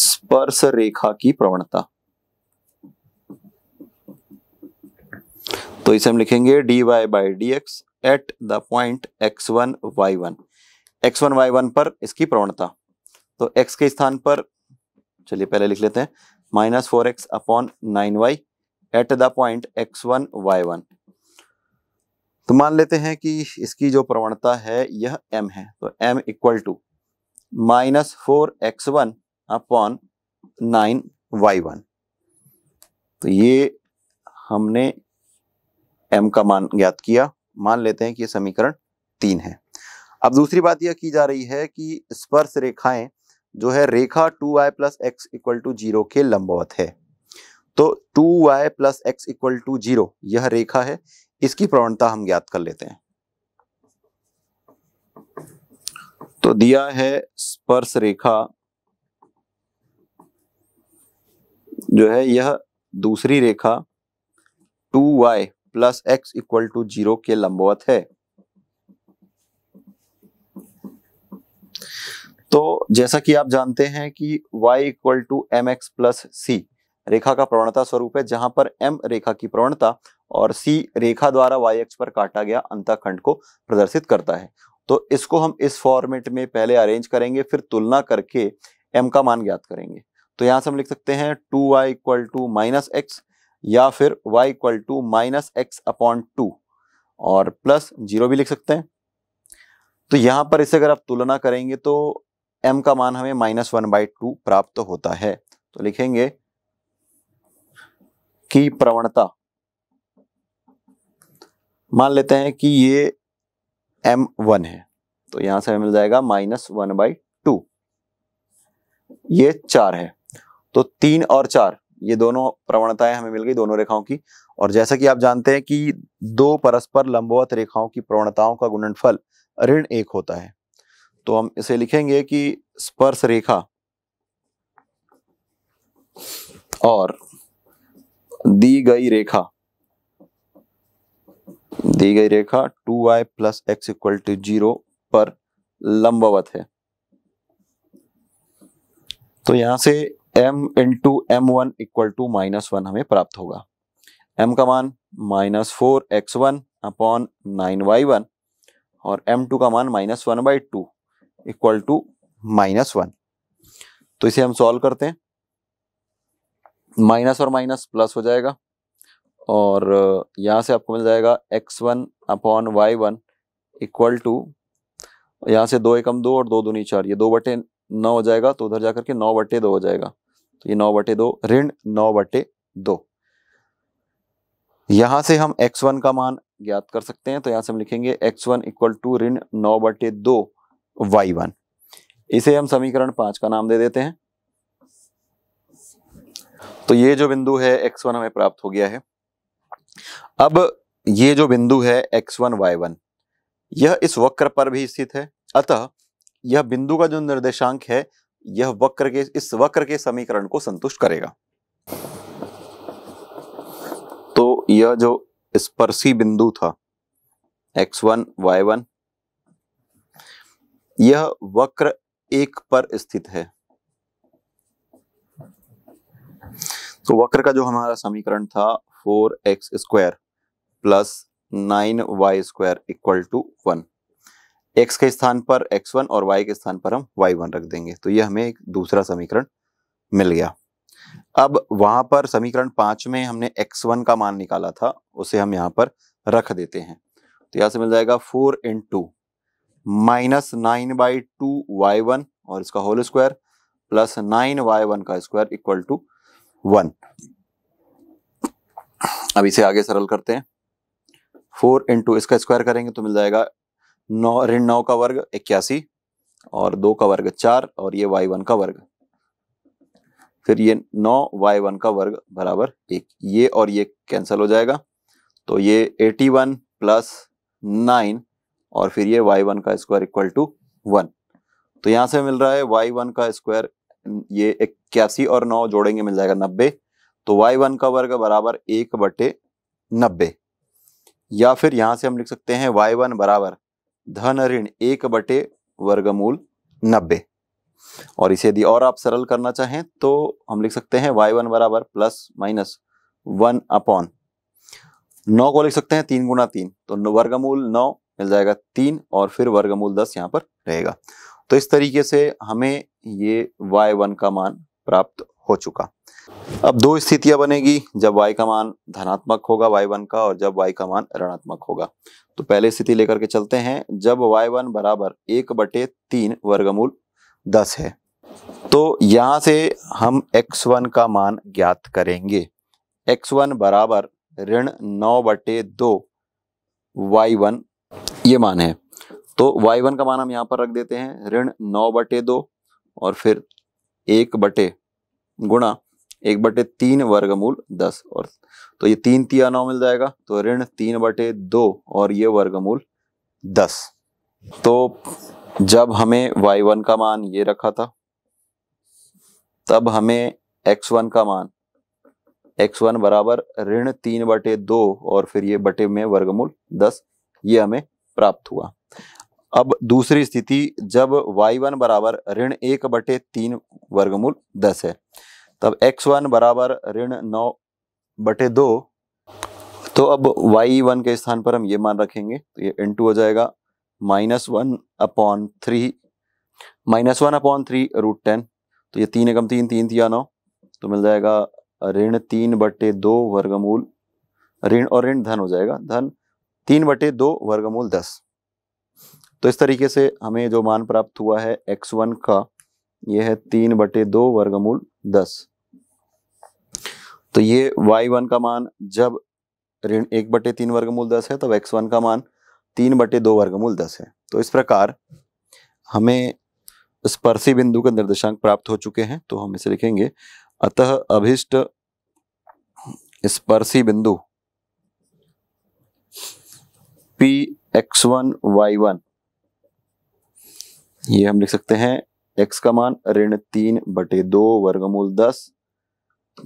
स्पर्श रेखा की प्रवणता तो इसे हम लिखेंगे D Y by D x at the point x one Y one x one Y one पर इसकी प्रवणता तो x के स्थान पर चलिए पहले लिख लेते हैं minus four x upon nine y at the point x one Y one तो मान लेते हैं कि इसकी जो प्रवणता है यह m है तो m equal to minus four x one upon nine y one तो ये हमने एम का मान ज्ञात किया मान लेते हैं कि यह समीकरण तीन है अब दूसरी बात यह की जा रही है कि स्पर्श रेखाएं जो है रेखा two y plus x equal to zero के लंबवत है तो two y plus x equal to zero यह रेखा है इसकी प्रवणता हम ज्ञात कर लेते हैं तो दिया है स्पर्श रेखा जो है यह दूसरी रेखा two y plus x equal to zero के लंबवत है तो जैसा कि आप जानते हैं कि y equal to m x plus c रेखा का प्रवणता स्वरूप है जहां पर m रेखा की प्रवणता और c रेखा द्वारा y एक्स पर काटा गया अंतःखंड को प्रदर्शित करता है तो इसको हम इस फॉर्मेट में पहले अरेंज करेंगे फिर तुलना करके m का मान ज्ञात करेंगे तो यहां से हम लिख सकते हैं two y equal to minus x या फिर y equal to minus x upon two और प्लस जीरो भी लिख सकते हैं तो यहाँ पर इसे अगर आप तुलना करेंगे तो m का मान हमें माइनस वन बाई टू प्राप्त होता है तो लिखेंगे कि प्रवणता मान लेते हैं कि ये एम वन है तो यहां से हमें मिल जाएगा माइनस वन बाई टू ये चार है तो तीन और चार ये दोनों प्रवणताएं हमें मिल गई दोनों रेखाओं की और जैसा कि आप जानते हैं कि दो परस्पर लंबवत रेखाओं की प्रवणताओं का गुणनफल ऋण एक होता है तो हम इसे लिखेंगे कि स्पर्श रेखा और दी गई रेखा दी गई रेखा two y plus x equal to zero पर लंबवत है तो यहां से m into m one equal to minus one हमें प्राप्त होगा एम का मान minus four x one upon nine y one और एम टू का मान minus one by two equal to minus one तो इसे हम सॉल्व करते हैं माइनस और माइनस प्लस हो जाएगा और यहाँ से आपको मिल जाएगा x one upon y one equal to यहाँ से दो एकम दो और दो दूनी चार ये दो बटे नौ हो जाएगा तो उधर जा के नौ बटे दो हो जाएगा तो ये नौ बटे दो ऋण नौ बटे दो यहां से हम एक्स वन का मान ज्ञात कर सकते हैं तो यहां से हम लिखेंगे एक्स वन इक्वल टू ऋण नौ बटे दो वाई वन इसे हम समीकरण पांच का नाम दे देते हैं तो ये जो बिंदु है एक्स वन हमें प्राप्त हो गया है अब ये जो बिंदु है एक्स वन वाई वन यह इस वक्र पर भी स्थित है अतः यह बिंदु का जो निर्देशांक है यह वक्र के इस वक्र के समीकरण को संतुष्ट करेगा तो यह जो स्पर्शी बिंदु था एक्स वन वाई वन यह वक्र एक पर स्थित है तो वक्र का जो हमारा समीकरण था four x square plus nine Y square equal to one x के स्थान पर एक्स वन और वाई के स्थान पर हम वाई वन रख देंगे तो ये हमें एक दूसरा समीकरण मिल गया अब वहां पर समीकरण पांच में हमने एक्स वन का मान निकाला था उसे हम यहाँ पर रख देते हैं तो यहां से मिल जाएगा four into minus nine by two y one और इसका whole square plus nine y one का स्क्वायर इक्वल टू वन अब इसे आगे सरल करते हैं फोर इंटू इसका स्क्वायर करेंगे तो मिल जाएगा नौ ऋण नौ का वर्ग इक्यासी और दो का वर्ग चार और ये वाई वन का वर्ग फिर ये नौ वाई वन का वर्ग बराबर एक ये और ये कैंसिल हो जाएगा तो ये एटी वन प्लस नाइन और फिर ये वाई वन का स्क्वायर इक्वल टू वन तो यहाँ से मिल रहा है वाई वन का स्क्वायर ये इक्यासी और नौ जोड़ेंगे मिल जाएगा नब्बे तो वाई वन का वर्ग बराबर एक बटे नब्बे या फिर यहाँ से हम लिख सकते हैं वाई वन बराबर धन ऋण एक बटे वर्गमूल नब्बे और इसे यदि और आप सरल करना चाहें तो हम लिख सकते हैं वाई वन बराबर प्लस माइनस वन अपॉन नौ को लिख सकते हैं तीन गुना तीन तो वर्गमूल नौ मिल जाएगा तीन और फिर वर्गमूल दस यहाँ पर रहेगा तो इस तरीके से हमें ये वाई वन का मान प्राप्त हो चुका अब दो स्थितियां बनेगी जब y का मान धनात्मक होगा y1 का और जब y का मान ऋणात्मक होगा तो पहले स्थिति लेकर के चलते हैं जब y1 बराबर एक बटे तीन वर्गमूल दस है तो यहां से हम x1 का मान ज्ञात करेंगे x1 बराबर ऋण नौ बटे दो वाई वन ये मान है तो y1 का मान हम यहाँ पर रख देते हैं ऋण नौ बटे दो और फिर एक बटे गुणा एक बटे तीन वर्गमूल दस और तो ये तीन तिया नौ मिल जाएगा तो ऋण तीन बटे दो और ये वर्गमूल दस तो जब हमें वाई वन का मान ये रखा था तब हमें एक्स वन का मान एक्स वन बराबर ऋण तीन बटे दो और फिर ये बटे में वर्गमूल दस ये हमें प्राप्त हुआ अब दूसरी स्थिति जब y1 बराबर ऋण एक बटे तीन वर्गमूल दस है तब एक्स वन बराबर ऋण नौ बटे दो तो अब वाई वन के स्थान पर हम ये मान रखेंगे तो ये इन टू हो जाएगा minus one upon three minus one upon three root ten तो ये तीन एकम तीन तीन तिया नौ तो मिल जाएगा ऋण तीन बटे दो वर्गमूल ऋण और ऋण धन हो जाएगा धन तीन बटे दो वर्गमूल दस तो इस तरीके से हमें जो मान प्राप्त हुआ है एक्स वन का यह है तीन बटे दो वर्गमूल दस तो ये वाई वन का मान जब ऋण एक बटे तीन वर्गमूल दस है तब एक्स वन का मान तीन बटे दो वर्गमूल दस है तो इस प्रकार हमें स्पर्शी बिंदु के निर्देशांक प्राप्त हो चुके हैं तो हम इसे लिखेंगे अतः अभिष्ट स्पर्शी बिंदु P x one Y one ये हम लिख सकते हैं एक्स का मान ऋण तीन बटे दो वर्गमूल दस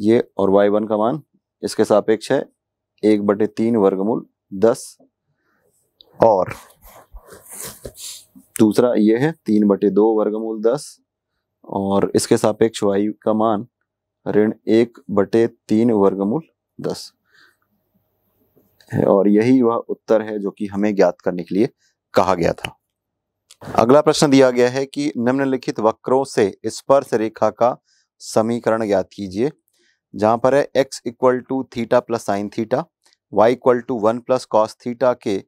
ये और वाई वन का मान इसके सापेक्ष है एक बटे तीन वर्गमूल दस और दूसरा ये है तीन बटे दो वर्गमूल दस और इसके सापेक्ष वाई का मान ऋण एक बटे तीन वर्गमूल दस और यही वह उत्तर है जो कि हमें ज्ञात करने के लिए कहा गया था अगला प्रश्न दिया गया है कि निम्नलिखित वक्रों से स्पर्श रेखा का समीकरण ज्ञात कीजिए जहां पर है x equal to theta plus sine theta y equal to one plus cos theta के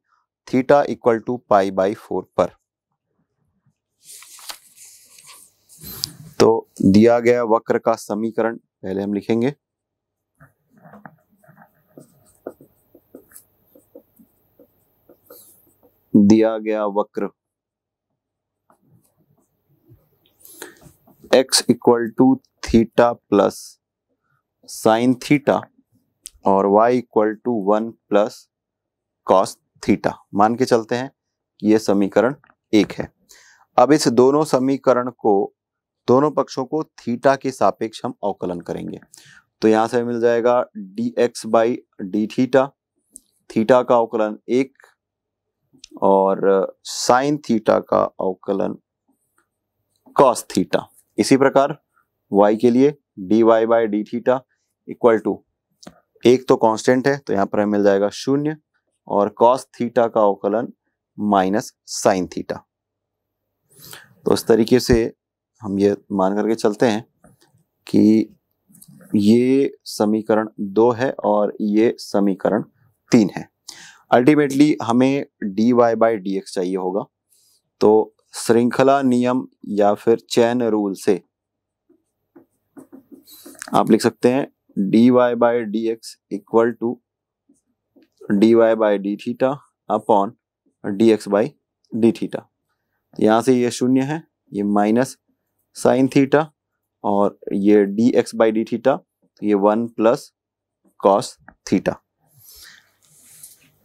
theta equal to pi by four पर तो दिया गया वक्र का समीकरण पहले हम लिखेंगे दिया गया वक्र x equal to theta plus sine theta और y equal to one plus cos theta मान के चलते हैं कि ये समीकरण एक है अब इस दोनों समीकरण को दोनों पक्षों को थीटा के सापेक्ष हम अवकलन करेंगे तो यहां से मिल जाएगा d x by d theta theta का अवकलन एक और साइन थीटा का अवकलन कॉस थीटा इसी प्रकार y के लिए d Y by d theta equal to एक तो कांस्टेंट है तो यहाँ पर हमें मिल जाएगा शून्य और कॉस थीटा का अवकलन माइनस साइन थीटा तो इस तरीके से हम ये मान करके चलते हैं कि ये समीकरण दो है और ये समीकरण तीन है अल्टीमेटली हमें d Y by D x चाहिए होगा तो श्रृंखला नियम या फिर चैन रूल से आप लिख सकते हैं D Y by D x equal to D Y by d theta upon d x by d theta यहाँ से ये शून्य है ये माइनस साइन थीटा और ये d x by d theta ये वन प्लस कॉस थीटा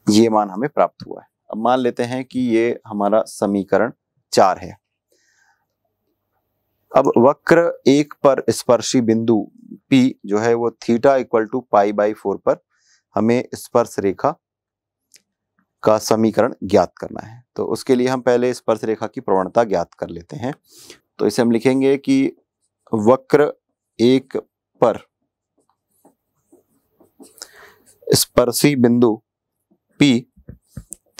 ये मान हमें प्राप्त हुआ है अब मान लेते हैं कि ये हमारा समीकरण चार है अब वक्र एक पर स्पर्शी बिंदु P जो है वो theta equal to pi by four पर हमें स्पर्श रेखा का समीकरण ज्ञात करना है तो उसके लिए हम पहले स्पर्श रेखा की प्रवणता ज्ञात कर लेते हैं तो इसे हम लिखेंगे कि वक्र एक पर स्पर्शी बिंदु P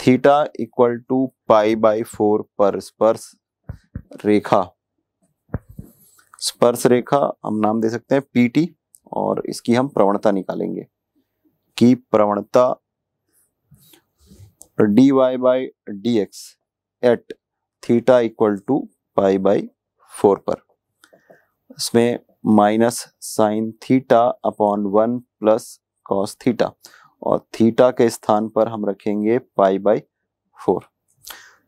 theta equal to pi by four पर स्पर्श रेखा स्पर्श रेखा हम नाम दे सकते हैं पीटी और इसकी हम प्रवणता निकालेंगे कि प्रवणता d Y by D x at theta equal to pi by four पर इसमें minus sine theta upon one plus cos theta और थीटा के स्थान पर हम रखेंगे पाई बाई फोर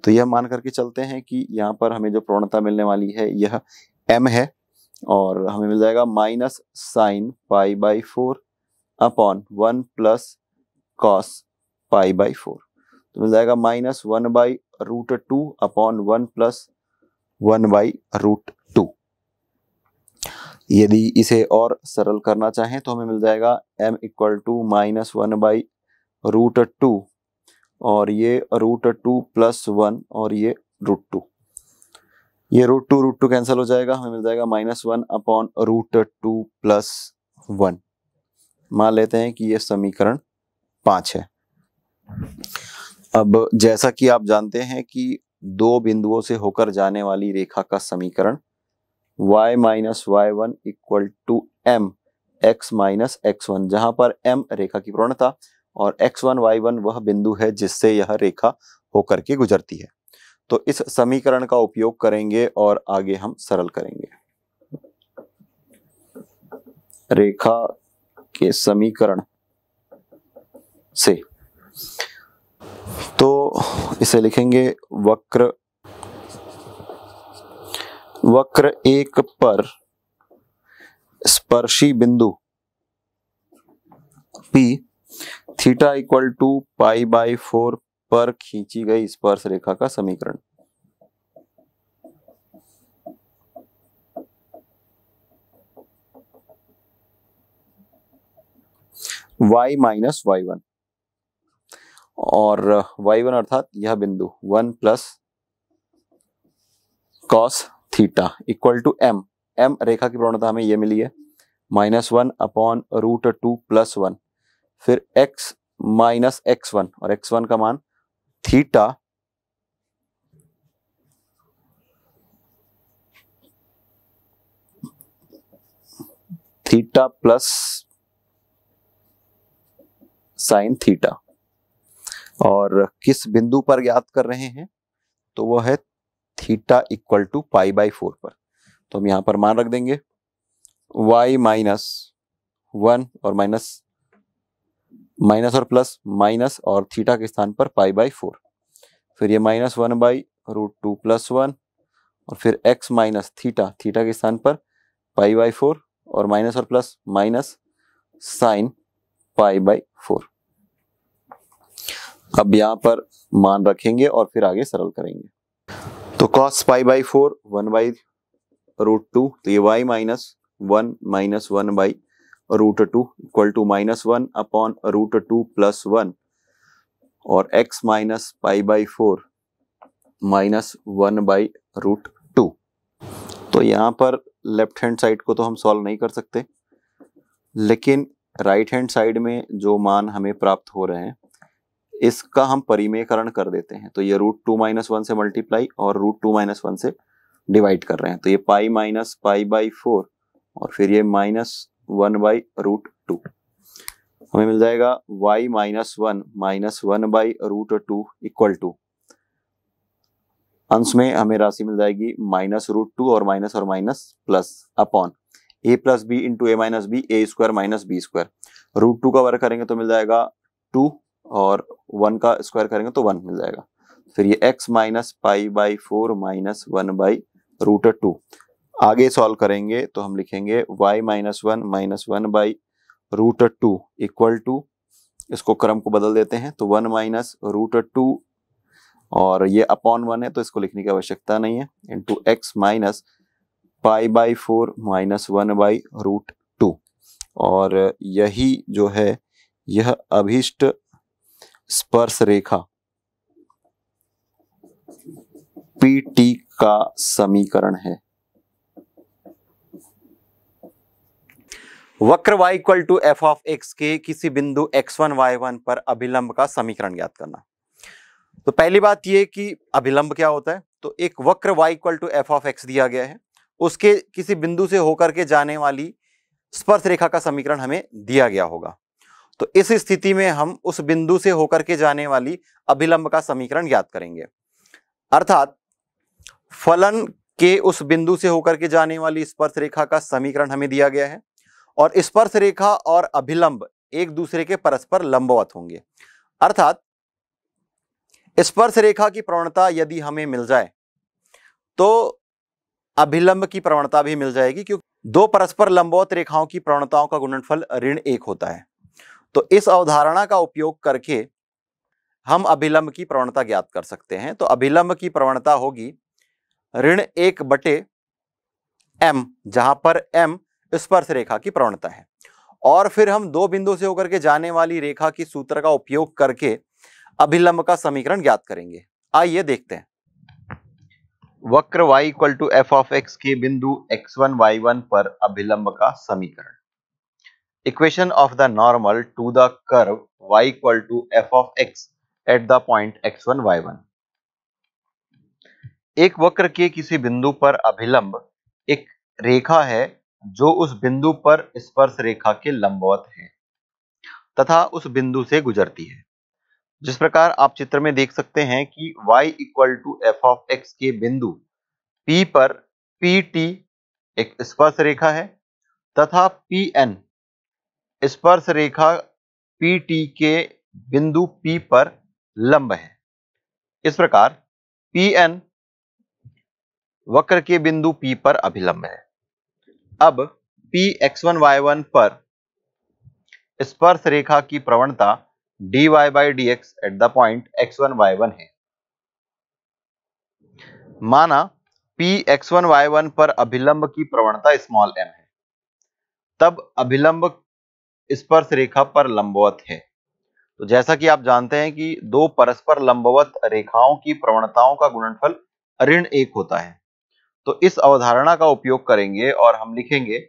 तो यह मान करके चलते हैं कि यहाँ पर हमें जो प्रवणता मिलने वाली है यह एम है और हमें मिल जाएगा minus sine pi by four upon one plus cos pi by four तो मिल जाएगा minus one by root two upon one plus one by root two यदि इसे और सरल करना चाहें तो हमें मिल जाएगा m equal to minus one by root two और ये रूट टू प्लस वन और ये रूट टू ये root two root two cancel हो जाएगा हमें मिल जाएगा minus one upon root two plus one मान लेते हैं कि ये समीकरण पांच है अब जैसा कि आप जानते हैं कि दो बिंदुओं से होकर जाने वाली रेखा का समीकरण y minus Y one equal to m x minus x one जहां पर m रेखा की प्रवणता और x1 y1 वह बिंदु है जिससे यह रेखा होकर के गुजरती है तो इस समीकरण का उपयोग करेंगे और आगे हम सरल करेंगे रेखा के समीकरण से तो इसे लिखेंगे वक्र वक्र एक पर स्पर्शी बिंदु P theta equal to pi by four पर खींची गई स्पर्श रेखा का समीकरण y माइनस वाई वन और y1 वन अर्थात यह बिंदु one plus cos theta equal to m m रेखा की प्रवणता हमें यह मिली है minus one upon root two plus one फिर x माइनस एक्स वन और एक्स वन का मान theta theta plus sine theta और किस बिंदु पर ज्ञात कर रहे हैं तो वो है theta equal to pi by four पर तो हम यहां पर मान रख देंगे y माइनस वन और माइनस माइनस और प्लस माइनस और थीटा के स्थान पर पाई बाई फोर फिर ये minus one by root two plus one और फिर एक्स माइनस थीटा थीटा के स्थान पर पाई बाई फोर और माइनस और plus minus sine pi by four अब यहाँ पर मान रखेंगे और फिर आगे सरल करेंगे तो cos pi by four one by root two तो ये y minus one minus one by root two equal to minus one upon root two plus one और x minus pi by four minus one by root two तो यहाँ पर लेफ्ट हैंड साइड को तो हम सॉल्व नहीं कर सकते लेकिन राइट हैंड साइड में जो मान हमें प्राप्त हो रहे हैं इसका हम परिमेयकरण कर देते हैं तो ये रूट टू माइनस वन से मल्टीप्लाई और रूट टू माइनस वन से डिवाइड कर रहे हैं तो ये pi minus pi by four और फिर ये minus one by root two हमें मिल जाएगा y minus one minus one by root two equal to अंश में हमें राशि मिल जाएगी माइनस रूट टू और माइनस और minus plus upon a plus b into a minus B A square minus b square root two का वर्ग करेंगे तो मिल जाएगा टू और वन का स्क्वायर करेंगे तो वन मिल जाएगा फिर ये x minus pi by four minus one by root two आगे सॉल्व करेंगे तो हम लिखेंगे y minus one minus one by root two equal to इसको क्रम को बदल देते हैं तो वन माइनस रूट टू और ये अपॉन वन है तो इसको लिखने की आवश्यकता नहीं है into x minus pi by four minus one by root two और यही जो है यह अभिष्ट स्पर्श रेखा पी टी का समीकरण है वक्र y equal to F of x के किसी बिंदु एक्स वन वाई वन पर अभिलंब का समीकरण ज्ञात करना तो पहली बात यह कि अभिलंब क्या होता है तो एक वक्र y equal to F of x दिया गया है उसके किसी बिंदु से होकर के जाने वाली स्पर्श रेखा का समीकरण हमें दिया गया होगा तो इस स्थिति में हम उस बिंदु से होकर के जाने वाली अभिलंब का समीकरण ज्ञात करेंगे अर्थात फलन के उस बिंदु से होकर के जाने वाली स्पर्श रेखा का समीकरण हमें दिया गया है और स्पर्श रेखा और अभिलंब एक दूसरे के परस्पर लंबवत होंगे अर्थात स्पर्श रेखा की प्रवणता यदि हमें मिल जाए तो अभिलंब की प्रवणता भी मिल जाएगी क्योंकि दो परस्पर लंबवत रेखाओं की प्रवणताओं का गुणनफल ऋण एक होता है तो इस अवधारणा का उपयोग करके हम अभिलंब की प्रवणता ज्ञात कर सकते हैं तो अभिलंब की प्रवणता होगी ऋण एक बटे एम जहां पर एम स्पर्श रेखा की प्रवणता है और फिर हम दो बिंदु से होकर के जाने वाली रेखा की सूत्र का उपयोग करके अभिलंब का समीकरण ज्ञात करेंगे आइए देखते हैं वक्र y equal to F of x के बिंदु x1 y1 पर अभिलंब का समीकरण equation of the normal to the curve y equal to F of x at the point x1 y1 एक वक्र के किसी बिंदु पर अभिलंब एक रेखा है जो उस बिंदु पर स्पर्श रेखा के लंबवत है तथा उस बिंदु से गुजरती है जिस प्रकार आप चित्र में देख सकते हैं कि y equal to F of x के बिंदु P पर पी टी एक स्पर्श रेखा है तथा पी एन स्पर्श रेखा पी टी के बिंदु P पर लंब है इस प्रकार पी एन वक्र के बिंदु P पर अभिलंब है अब P x one Y one पर स्पर्श रेखा की प्रवणता d Y by D x at the point x one Y one है माना P x one Y one पर अभिलंब की प्रवणता स्मॉल एम है तब अभिलंब स्पर्श रेखा पर लंबवत है तो जैसा कि आप जानते हैं कि दो परस्पर लंबवत रेखाओं की प्रवणताओं का गुणनफल ऋण एक होता है तो इस अवधारणा का उपयोग करेंगे और हम लिखेंगे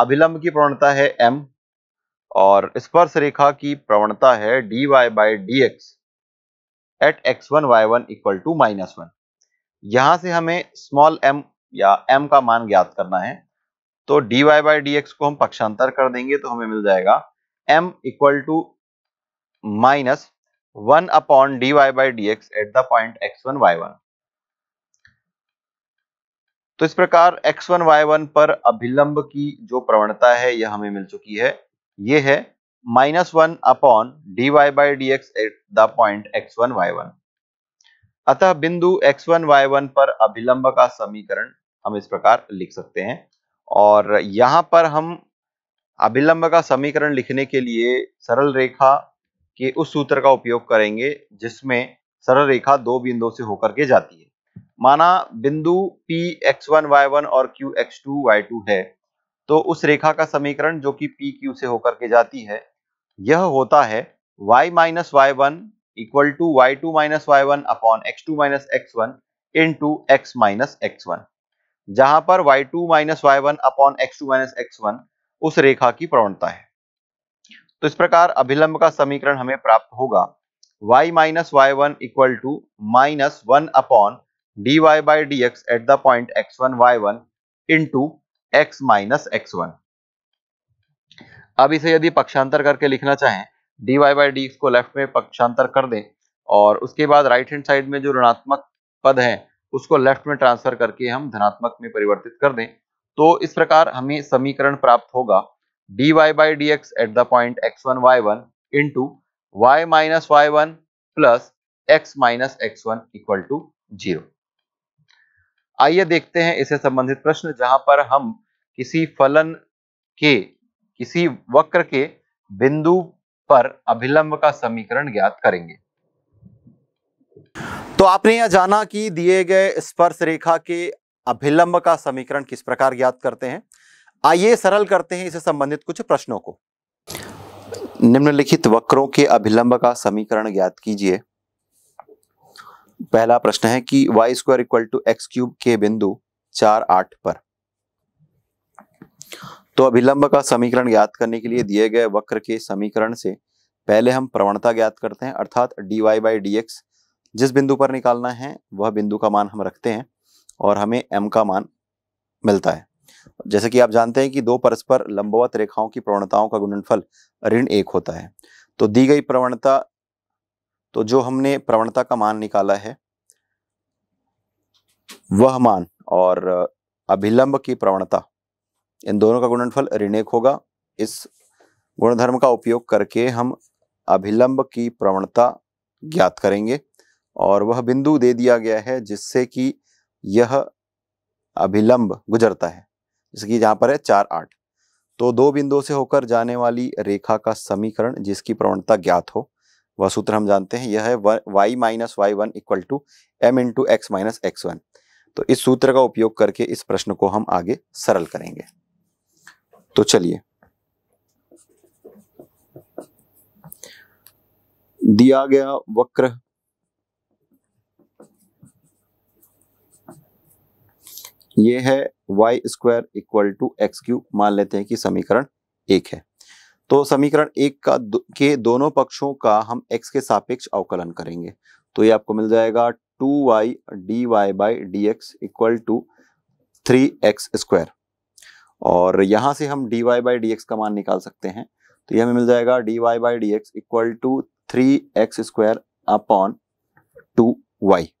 अभिलंब की प्रवणता है एम और स्पर्श रेखा की प्रवणता है dy Y by D x at x one Y one equal to minus one यहां से हमें स्मॉल एम या m का मान ज्ञात करना है तो dy Y by D x को हम पक्षांतर कर देंगे तो हमें मिल जाएगा m equal to minus one upon d Y by D x at the point x one Y one तो इस प्रकार x1 y1 पर अभिलंब की जो प्रवणता है यह हमें मिल चुकी है यह है minus one upon d Y by D x at the point x one Y one अतः बिंदु एक्स वन वाई वन पर अभिलंब का समीकरण हम इस प्रकार लिख सकते हैं और यहां पर हम अभिलंब का समीकरण लिखने के लिए सरल रेखा के उस सूत्र का उपयोग करेंगे जिसमें सरल रेखा दो बिंदुओं से होकर के जाती है माना बिंदु P x1 y1 और Q x2 y2 है तो उस रेखा का समीकरण जो कि पी क्यू से होकर के जाती है यह होता है y minus Y one equal to Y two minus Y one upon x two minus x one into x minus x one जहां पर y two minus Y one upon x two minus x one उस रेखा की प्रवणता है तो इस प्रकार अभिलंब का समीकरण हमें प्राप्त होगा y minus Y one equal to minus one upon d d y dy by dx at the point x1 y1 into x minus x one अब इसे यदि पक्षांतर करके लिखना चाहें d Y by D x को लेफ्ट में पक्षांतर कर दें और उसके बाद राइट हैंड साइड में जो ऋणात्मक पद है उसको लेफ्ट में ट्रांसफर करके हम धनात्मक में परिवर्तित कर दें तो इस प्रकार हमें समीकरण प्राप्त होगा d Y by D x at the point x one Y one into y minus Y one plus x minus x one equal to zero आइए देखते हैं इससे संबंधित प्रश्न जहां पर हम किसी फलन के किसी वक्र के बिंदु पर अभिलंब का समीकरण ज्ञात करेंगे तो आपने यह जाना कि दिए गए स्पर्श रेखा के अभिलंब का समीकरण किस प्रकार ज्ञात करते हैं आइए सरल करते हैं इससे संबंधित कुछ प्रश्नों को निम्नलिखित वक्रों के अभिलंब का समीकरण ज्ञात कीजिए पहला प्रश्न है कि y square equal to x cube के बिंदु चार आठ पर तो अभिलंब का समीकरण ज्ञात करने के लिए दिए गए वक्र के समीकरण से पहले हम प्रवणता ज्ञात करते हैं अर्थात d Y by D x जिस बिंदु पर निकालना है वह बिंदु का मान हम रखते हैं और हमें एम का मान मिलता है जैसे कि आप जानते हैं कि दो परस्पर लंबवत रेखाओं की प्रवणताओं का गुणनफल ऋण एक होता है तो दी गई प्रवणता तो जो हमने प्रवणता का मान निकाला है वह मान और अभिलंब की प्रवणता इन दोनों का गुणनफल ऋणेक होगा इस गुणधर्म का उपयोग करके हम अभिलंब की प्रवणता ज्ञात करेंगे और वह बिंदु दे दिया गया है जिससे कि यह अभिलंब गुजरता है जैसे कि यहाँ पर है चार आठ तो दो बिंदुओं से होकर जाने वाली रेखा का समीकरण जिसकी प्रवणता ज्ञात हो वह सूत्र हम जानते हैं यह है Y minus Y one equal to m into x minus x one तो इस सूत्र का उपयोग करके इस प्रश्न को हम आगे सरल करेंगे तो चलिए दिया गया वक्र यह है y square equal to x cube मान लेते हैं कि समीकरण एक है तो समीकरण एक का दो, के दोनों पक्षों का हम एक्स के सापेक्ष अवकलन करेंगे तो ये आपको मिल जाएगा two y D Y by D x equal to three x square और यहाँ से हम D Y by D x का मान निकाल सकते हैं तो ये हमें मिल जाएगा d Y by D x equal to three x square upon two y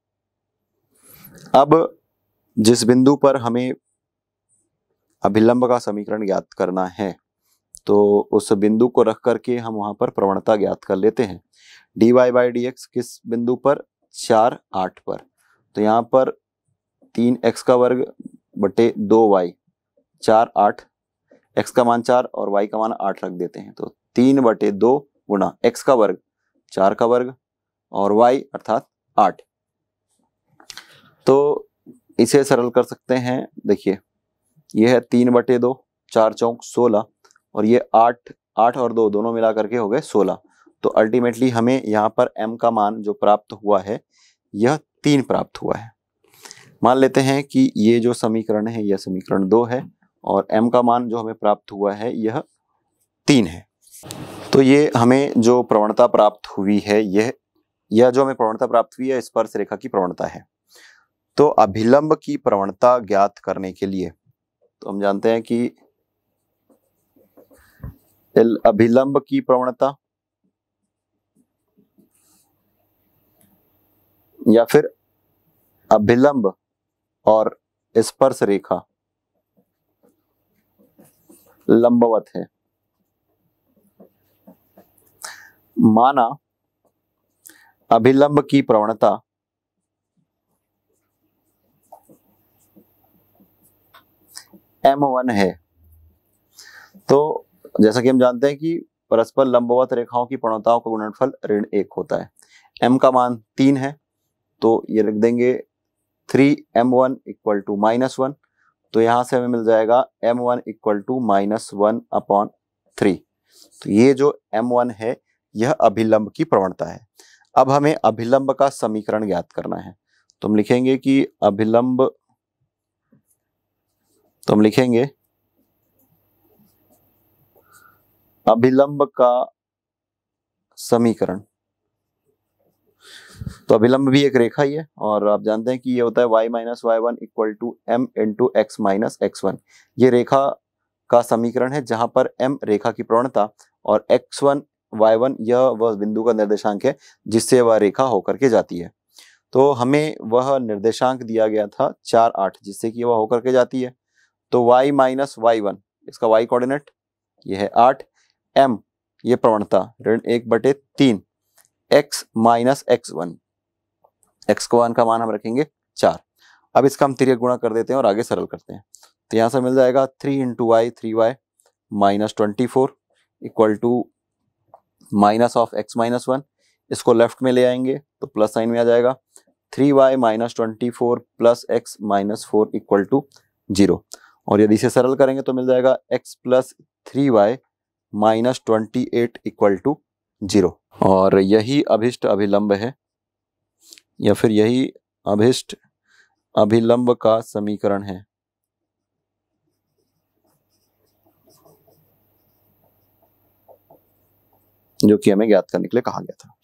अब जिस बिंदु पर हमें अभिलंब का समीकरण ज्ञात करना है तो उस बिंदु को रख करके हम वहां पर प्रवणता ज्ञात कर लेते हैं D Y by D x किस बिंदु पर चार आठ पर तो यहाँ पर तीन एक्स का वर्ग बटे दो वाई चार आठ एक्स का मान चार और वाई का मान आठ रख देते हैं तो तीन बटे दो गुना एक्स का वर्ग चार का वर्ग और वाई अर्थात आठ तो इसे सरल कर सकते हैं देखिए यह है तीन बटे दो चार चौक सोलह और ये आठ आठ और दो दोनों मिला करके हो गए सोलह तो अल्टीमेटली हमें यहाँ पर एम का मान जो प्राप्त हुआ है यह तीन प्राप्त हुआ है मान लेते हैं कि ये जो समीकरण है यह समीकरण दो है और एम का मान जो हमें प्राप्त हुआ है यह तीन है तो ये हमें जो प्रवणता प्राप्त हुई है यह यह जो हमें प्रवणता प्राप्त हुई है स्पर्श रेखा की प्रवणता है तो अभिलंब की प्रवणता ज्ञात करने के लिए तो हम जानते हैं कि अभिलंब की प्रवणता या फिर अभिलंब और स्पर्श रेखा लंबवत है माना अभिलंब की प्रवणता M1 है तो जैसा कि हम जानते हैं कि परस्पर लंबवत रेखाओं की प्रणताओं का गुणनफल ऋण एक होता है एम का मान तीन है तो ये लिख देंगे three m one equal to minus one तो यहां से हमें मिल जाएगा m one equal to minus one upon three तो ये जो एम वन है यह अभिलंब की प्रवणता है अब हमें अभिलंब का समीकरण ज्ञात करना है तो हम लिखेंगे कि अभिलंब तो हम लिखेंगे अभिलंब का समीकरण तो अभिलंब भी एक रेखा ही है और आप जानते हैं कि ये होता है y minus Y one equal to m into x minus x one ये रेखा का समीकरण है जहां पर m रेखा की प्रवणता और x1 वन वाई वन यह वह बिंदु का निर्देशांक है जिससे वह रेखा होकर के जाती है तो हमें वह निर्देशांक दिया गया था चार आठ जिससे कि वह होकर के जाती है तो y माइनस वाई वन इसका y कोऑर्डिनेट यह है आठ एम ये प्रवणता ऋण एक बटे तीन x minus x one x को वन का मान हम रखेंगे चार अब इसका हम तिरक गुणा कर देते हैं और आगे सरल करते हैं तो यहाँ से मिल जाएगा three into y three y minus twenty four equal to minus of x minus one इसको लेफ्ट में ले आएंगे तो प्लस साइन में आ जाएगा three y minus twenty four plus x minus four equal to zero और यदि इसे सरल करेंगे तो मिल जाएगा x plus three y minus twenty eight equal to zero और यही अभिष्ट अभिलंब है या फिर यही अभिष्ट अभिलंब का समीकरण है जो कि हमें ज्ञात करने के लिए कहा गया था